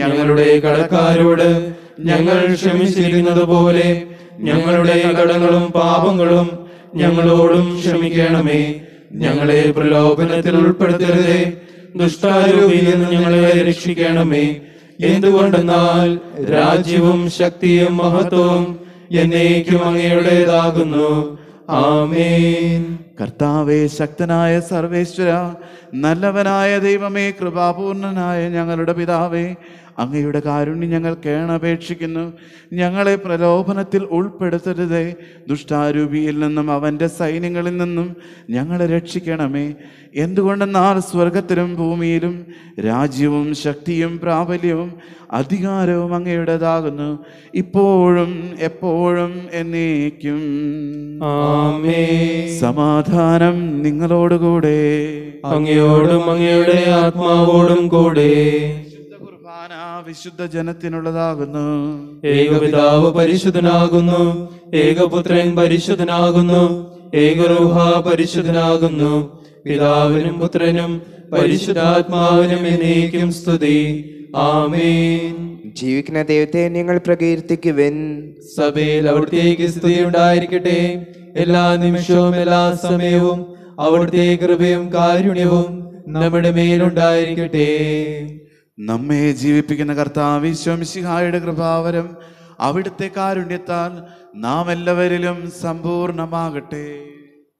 ഞങ്ങളുടെ കടക്കാരോട് ഞങ്ങൾ ക്ഷമിച്ചിരിക്കുന്നത് പോലെ ഞങ്ങളുടെ കടങ്ങളും പാപങ്ങളും ഞങ്ങളോടും ക്ഷമിക്കണമേ ഞങ്ങളെ പ്രലോഭനത്തിൽ ഉൾപ്പെടുത്തരുതേ ദുഷ്ടാരൂപിയിൽ ഞങ്ങളെ രക്ഷിക്കണമേ എന്തുകൊണ്ടെന്നാൽ രാജ്യവും ശക്തിയും മഹത്വവും എന്നേക്കും അങ്ങയുടേതാകുന്നു ആമേൻ കർത്താവെ ശക്തനായ സർവേശ്വര നല്ലവനായ ദൈവമേ കൃപാപൂർണനായ ഞങ്ങളുടെ പിതാവേ അങ്ങയുടെ കാരുണ്യം ഞങ്ങൾ കേണപേക്ഷിക്കുന്നു ഞങ്ങളെ പ്രലോഭനത്തിൽ ഉൾപ്പെടുത്തരുതേ ദുഷ്ടാരൂപിയിൽ നിന്നും അവൻ്റെ സൈന്യങ്ങളിൽ നിന്നും ഞങ്ങളെ രക്ഷിക്കണമേ എന്തുകൊണ്ടെന്നാൽ സ്വർഗത്തിലും ഭൂമിയിലും രാജ്യവും ശക്തിയും പ്രാബല്യവും അധികാരവും അങ്ങയുടേതാകുന്നു ഇപ്പോഴും എപ്പോഴും എന്നേക്കും സമാധാനം നിങ്ങളോടുകൂടെ അങ്ങയോടും അങ്ങയുടെ ആത്മാവോടും കൂടെ വിശുദ്ധ ജനത്തിനുള്ളതാകുന്നു ഏകപിതാവ് പരിശുദ്ധനാകുന്നു ഏകപുത്രൻ പരിശുദ്ധനാകുന്നു ഏകരൂഹ പരിശുദ്ധനാകുന്നു പിതാവിനും പുത്രനും പരിശുദ്ധാത്മാവിനും എന്നേക്കും സ്തുതി ആമേൻ ജീവിക്കുന്ന ദൈവത്തെ നിങ്ങൾ പ്രകീർത്തിക്കുവൻ സഭയിൽ അവിടത്തേക്ക് സ്തുതി ഉണ്ടായിരിക്കട്ടെ എല്ലാ നിമിഷവും എല്ലാ സമയവും അവിടുത്തെ കൃപയും കാരുണ്യവും നമ്മുടെ മേലുണ്ടായിരിക്കട്ടെ നമ്മെ ജീവിപ്പിക്കുന്ന കർത്താവ് കൃപാവരം അവിടുത്തെ കാരുണ്യത്താൽ നാം എല്ലാവരിലും സമ്പൂർണമാകട്ടെ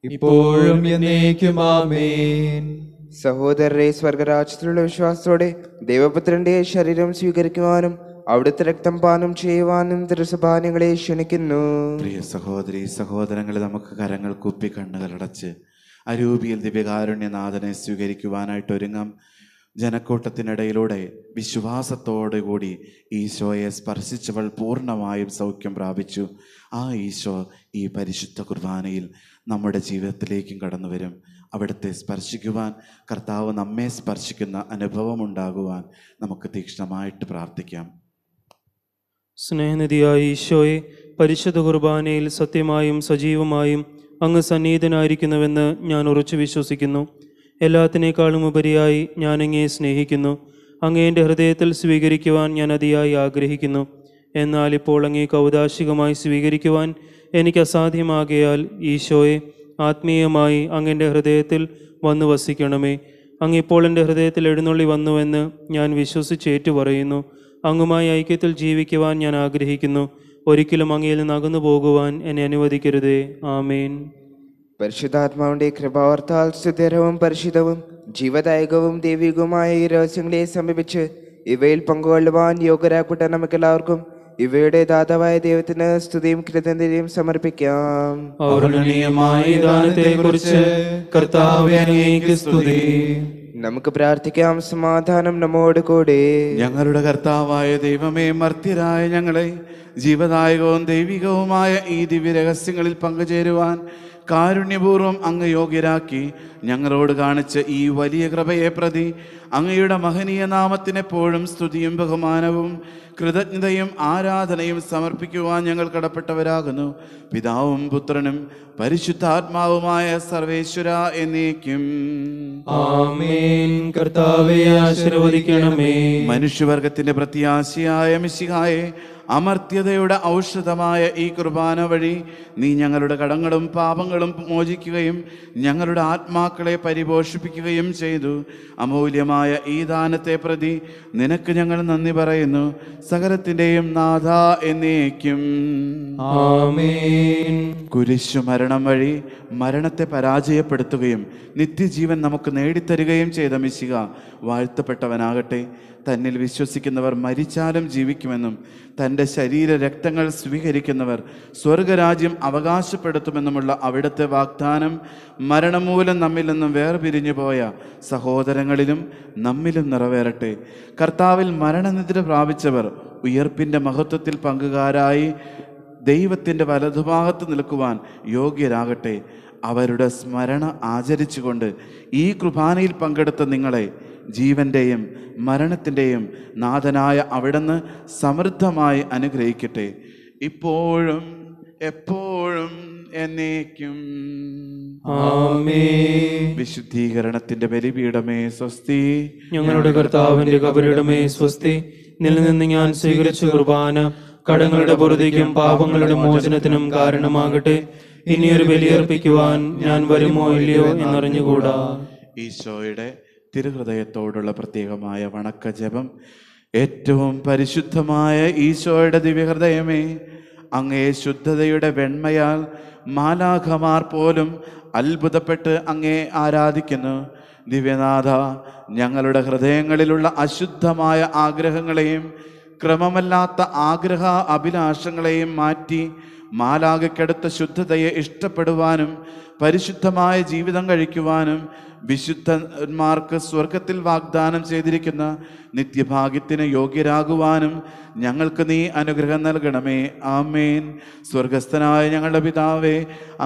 ഇപ്പോഴും സഹോദരരെ സ്വർഗരാജ്യത്തിലുള്ള വിശ്വാസത്തോടെ ദൈവപുത്രന്റെ ശരീരം സ്വീകരിക്കുവാനും അവിടുത്തെ രക്തം പാനം ചെയ്യുവാനും തിരുസഭാനങ്ങളെ ക്ഷണിക്കുന്നു പ്രിയ സഹോദരി സഹോദരങ്ങളെ നമുക്ക് കരങ്ങൾ കുപ്പി കണ്ണുകളടച്ച് അരൂപിയിൽ ദിവ്യകാരുണ്യനാഥനെ സ്വീകരിക്കുവാനായിട്ട് ഒരുങ്ങാം ജനക്കൂട്ടത്തിനിടയിലൂടെ കൂടി ഈശോയെ സ്പർശിച്ചവൾ പൂർണ്ണമായും സൗഖ്യം പ്രാപിച്ചു ആ ഈശോ ഈ പരിശുദ്ധ കുർബാനയിൽ നമ്മുടെ ജീവിതത്തിലേക്കും കടന്നു വരും അവിടുത്തെ സ്പർശിക്കുവാൻ കർത്താവ് നമ്മെ സ്പർശിക്കുന്ന ഉണ്ടാകുവാൻ നമുക്ക് തീക്ഷ്ണമായിട്ട് പ്രാർത്ഥിക്കാം സ്നേഹനിധിയായ ഈശോയെ പരിശുദ്ധ കുർബാനയിൽ സത്യമായും സജീവമായും അങ്ങ് സന്നിഹിതനായിരിക്കുന്നുവെന്ന് ഞാൻ ഉറച്ചു വിശ്വസിക്കുന്നു എല്ലാത്തിനേക്കാളും ഉപരിയായി ഞാൻ അങ്ങയെ സ്നേഹിക്കുന്നു അങ്ങയുടെ ഹൃദയത്തിൽ സ്വീകരിക്കുവാൻ ഞാൻ അതിയായി ആഗ്രഹിക്കുന്നു എന്നാൽ ഇപ്പോൾ അങ്ങേ കൗതാശികമായി സ്വീകരിക്കുവാൻ എനിക്ക് അസാധ്യമാകയാൽ ഈശോയെ ആത്മീയമായി അങ്ങൻ്റെ ഹൃദയത്തിൽ വന്നു വസിക്കണമേ അങ്ങിപ്പോൾ എൻ്റെ ഹൃദയത്തിൽ എഴുന്നള്ളി വന്നുവെന്ന് ഞാൻ വിശ്വസിച്ചേറ്റു പറയുന്നു അങ്ങുമായി ഐക്യത്തിൽ ജീവിക്കുവാൻ ഞാൻ ആഗ്രഹിക്കുന്നു ഒരിക്കലും അങ്ങയിൽ നിന്ന് അകന്നു പോകുവാൻ എന്നെ അനുവദിക്കരുതേ ആമേൻ പരിശുദ്ധാത്മാവിന്റെ കൃപാവർത്താൽ സുതരവും പരിശുദ്ധവും ജീവദായകവും ദൈവികവുമായ ഈ രഹസ്യങ്ങളെ സമീപിച്ച് ഇവയിൽ പങ്കുകൊള്ളുവാൻ യോഗ്യരാക്കട്ടെ നമുക്ക് എല്ലാവർക്കും ഇവയുടെ ദാതാവായ ദൈവത്തിന് സ്തുതിയും കൃതജ്ഞതയും സമർപ്പിക്കാം സ്തുതി നമുക്ക് പ്രാർത്ഥിക്കാം സമാധാനം നമ്മോട് കൂടെ ഞങ്ങളുടെ കർത്താവായ ദൈവമേ മർത്യരായ ഞങ്ങളെ ജീവദായകവും ദൈവികവുമായ ഈ ദിവ്യ രഹസ്യങ്ങളിൽ പങ്കുചേരുവാൻ കാരുണ്യപൂർവ്വം അങ്ങ് യോഗ്യരാക്കി ഞങ്ങളോട് കാണിച്ച ഈ വലിയ കൃപയെ പ്രതി അങ്ങയുടെ മഹനീയ നാമത്തിനെപ്പോഴും സ്തുതിയും ബഹുമാനവും കൃതജ്ഞതയും ആരാധനയും സമർപ്പിക്കുവാൻ ഞങ്ങൾ കടപ്പെട്ടവരാകുന്നു പിതാവും പുത്രനും പരിശുദ്ധാത്മാവുമായ സർവേശ്വര എന്നേക്കും മനുഷ്യവർഗത്തിന്റെ പ്രത്യാശയായ മിശിഹായെ അമർത്യതയുടെ ഔഷധമായ ഈ കുർബാന വഴി നീ ഞങ്ങളുടെ കടങ്ങളും പാപങ്ങളും മോചിക്കുകയും ഞങ്ങളുടെ ആത്മാക്കളെ പരിപോഷിപ്പിക്കുകയും ചെയ്തു അമൂല്യമായ ഈ ദാനത്തെ പ്രതി നിനക്ക് ഞങ്ങൾ നന്ദി പറയുന്നു സകലത്തിൻ്റെയും നാഥ എന്നേക്കും കുരിശു മരണം വഴി മരണത്തെ പരാജയപ്പെടുത്തുകയും നിത്യജീവൻ നമുക്ക് നേടിത്തരികയും ചെയ്ത മിശിക വാഴ്ത്തപ്പെട്ടവനാകട്ടെ തന്നിൽ വിശ്വസിക്കുന്നവർ മരിച്ചാലും ജീവിക്കുമെന്നും തൻ്റെ ശരീര രക്തങ്ങൾ സ്വീകരിക്കുന്നവർ സ്വർഗരാജ്യം അവകാശപ്പെടുത്തുമെന്നുമുള്ള അവിടുത്തെ വാഗ്ദാനം മരണമൂലം നമ്മിൽ നിന്നും വേർപിരിഞ്ഞു പോയ സഹോദരങ്ങളിലും നമ്മിലും നിറവേറട്ടെ കർത്താവിൽ മരണനിദ്ര പ്രാപിച്ചവർ ഉയർപ്പിൻ്റെ മഹത്വത്തിൽ പങ്കുകാരായി ദൈവത്തിൻ്റെ വലതുഭാഗത്ത് നിൽക്കുവാൻ യോഗ്യരാകട്ടെ അവരുടെ സ്മരണ ആചരിച്ചുകൊണ്ട് ഈ കുർബാനയിൽ പങ്കെടുത്ത നിങ്ങളെ ജീവൻ്റെയും മരണത്തിൻ്റെയും നാഥനായ അവിടുന്ന് സമൃദ്ധമായി അനുഗ്രഹിക്കട്ടെ ഇപ്പോഴും എപ്പോഴും എന്നേക്കും വിശുദ്ധീകരണത്തിന്റെ ബലിപീഠമേ സ്വസ്തി ഞങ്ങളുടെ കർത്താവിന്റെ കബരിടമേ സ്വസ്തി നിലനിന്ന് ഞാൻ സ്വീകരിച്ച കുർബാന കടങ്ങളുടെ പുറത്തേക്കും പാപങ്ങളുടെ മോചനത്തിനും കാരണമാകട്ടെ ഇനിയൊരു ബലിയർപ്പിക്കുവാൻ ഞാൻ വരുമോ ഇല്ലയോ എന്നറിഞ്ഞുകൂടാ ഈശോയുടെ തിരുഹൃദയത്തോടുള്ള പ്രത്യേകമായ വണക്ക ജപം ഏറ്റവും പരിശുദ്ധമായ ഈശോയുടെ ദിവ്യഹൃദയമേ അങ്ങേ ശുദ്ധതയുടെ വെണ്മയാൽ മാലാഖമാർ പോലും അത്ഭുതപ്പെട്ട് അങ്ങേ ആരാധിക്കുന്നു ദിവ്യനാഥ ഞങ്ങളുടെ ഹൃദയങ്ങളിലുള്ള അശുദ്ധമായ ആഗ്രഹങ്ങളെയും ക്രമമല്ലാത്ത ആഗ്രഹ അഭിലാഷങ്ങളെയും മാറ്റി മാലാകയ്ക്കടുത്ത ശുദ്ധതയെ ഇഷ്ടപ്പെടുവാനും പരിശുദ്ധമായ ജീവിതം കഴിക്കുവാനും വിശുദ്ധന്മാർക്ക് സ്വർഗത്തിൽ വാഗ്ദാനം ചെയ്തിരിക്കുന്ന നിത്യഭാഗ്യത്തിന് യോഗ്യരാകുവാനും ഞങ്ങൾക്ക് നീ അനുഗ്രഹം നൽകണമേ ആമേൻ സ്വർഗസ്ഥനായ ഞങ്ങളുടെ പിതാവേ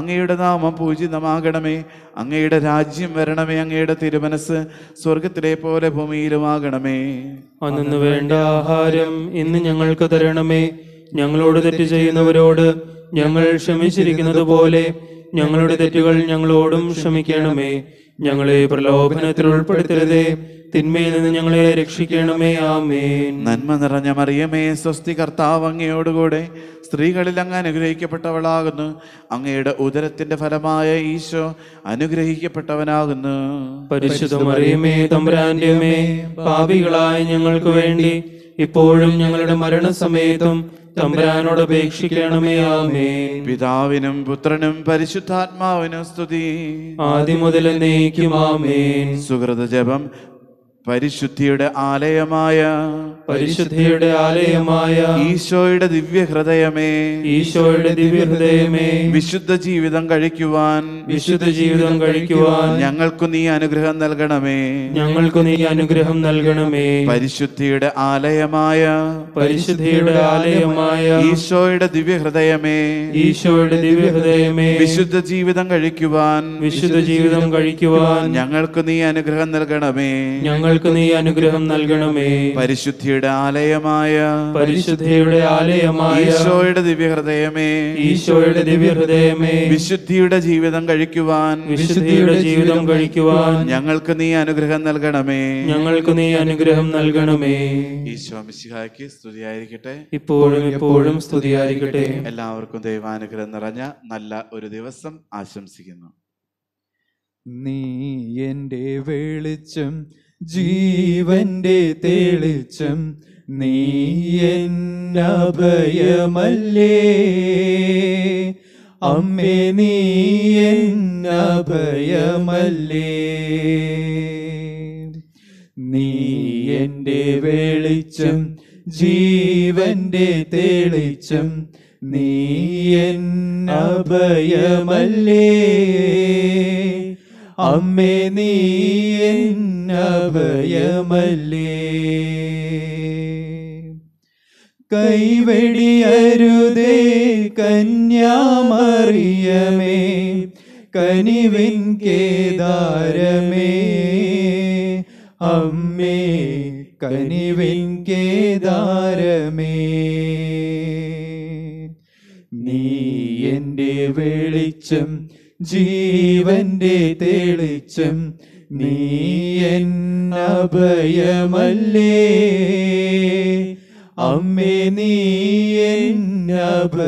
അങ്ങയുടെ നാമം പൂജിതമാകണമേ അങ്ങയുടെ രാജ്യം വരണമേ അങ്ങയുടെ തിരുമനസ് സ്വർഗത്തിലെ പോലെ ഭൂമിയിലുമാകണമേ അന്നു വേണ്ട ആഹാരം ഇന്ന് ഞങ്ങൾക്ക് തരണമേ ഞങ്ങളോട് തെറ്റ് ചെയ്യുന്നവരോട് ഞങ്ങൾ ക്ഷമിച്ചിരിക്കുന്നത് പോലെ ഞങ്ങളുടെ തെറ്റുകൾ ഞങ്ങളോടും ക്ഷമിക്കണമേ ഞങ്ങളെ പ്രലോഭനത്തിൽ ഉൾപ്പെടുത്തരുതേ തിന്മയിൽ നിന്ന് ഞങ്ങളെ രക്ഷിക്കണമേ ആമേൻ നന്മ നിറഞ്ഞ മറിയമേ സ്വസ്തി കർത്താവ് അങ്ങയോടുകൂടെ സ്ത്രീകളിൽ അങ്ങ് അനുഗ്രഹിക്കപ്പെട്ടവളാകുന്നു അങ്ങയുടെ ഉദരത്തിന്റെ ഫലമായ ഈശോ അനുഗ്രഹിക്കപ്പെട്ടവനാകുന്നു പരിശുദ്ധ മറിയമേ പാപികളായ ഞങ്ങൾക്ക് വേണ്ടി ഇപ്പോഴും ഞങ്ങളുടെ മരണസമയത്തും തമ്പുരാനോട് ഉപേക്ഷിക്കണമേ ആമേ പിതാവിനും പുത്രനും പരിശുദ്ധാത്മാവിനും സ്തുതി ആദ്യം മുതൽ നയിക്കും ആമേൻ സുഹൃത ജപം പരിശുദ്ധിയുടെ ആലയമായ പരിശുദ്ധിയുടെ ആലയമായ ഈശോയുടെ ദിവ്യഹൃദയമേ ഈശോയുടെ ദിവ്യഹൃദയമേ വിശുദ്ധ ജീവിതം കഴിക്കുവാൻ വിശുദ്ധ ജീവിതം കഴിക്കുവാൻ ഞങ്ങൾക്കു നീ അനുഗ്രഹം നൽകണമേ ഞങ്ങൾക്കു നീ അനുഗ്രഹം നൽകണമേ പരിശുദ്ധിയുടെ ആലയമായ പരിശുദ്ധിയുടെ ആലയമായ ഈശോയുടെ ദിവ്യഹൃദയമേ ഈശോയുടെ ദിവ്യഹൃദയമേ വിശുദ്ധ ജീവിതം കഴിക്കുവാൻ വിശുദ്ധ ജീവിതം കഴിക്കുവാൻ ഞങ്ങൾക്കു നീ അനുഗ്രഹം നൽകണമേ ഞങ്ങൾ ഞങ്ങൾക്ക് നീ അനുഗ്രഹം നൽകണമേ പരിശുദ്ധിയുടെ ആലയമായ പരിശുദ്ധിയുടെ ആലയമായ ഈശോയുടെ ദിവ്യഹൃദയമേ ഈശോയുടെ ദിവ്യഹൃദയമേ വിശുദ്ധിയുടെ ജീവിതം കഴിക്കുവാൻ വിശുദ്ധിയുടെ ജീവിതം കഴിക്കുവാൻ ഞങ്ങൾക്ക് നീ അനുഗ്രഹം നൽകണമേ ഞങ്ങൾക്ക് നീ അനുഗ്രഹം നൽകണമേ ഈശോ മിശിഹായ്ക്ക് സ്തുതിയായിരിക്കട്ടെ ഇപ്പോഴും എപ്പോഴും സ്തുതിയായിരിക്കട്ടെ എല്ലാവർക്കും ദൈവാനുഗ്രഹം നിറഞ്ഞ നല്ല ഒരു ദിവസം ആശംസിക്കുന്നു നീ എൻ്റെ വെളിച്ചം ജീവന്റെ തെളിച്ചം നീ എന്നഭയമല്ലേ അമ്മേ നീ എന്നഭയമല്ലേ നീ എന്റെ വെളിച്ചം ജീവന്റെ തെളിച്ചം നീ എന്നഭയമല്ലേ അമ്മേ നീ അഭയമല്ലേ കൈവെടിയരുതേ കന്യാമറിയമേ കനിവിൻ കേദാരമേ അമ്മേ കനിവിൻ കേദാരമേ നീ എൻ്റെ വെളിച്ചം ജീവന്റെ തെളിച്ചം നീ എന്നഭയമല്ലേ അമ്മേ നീ എന്നഭയമല്ലേ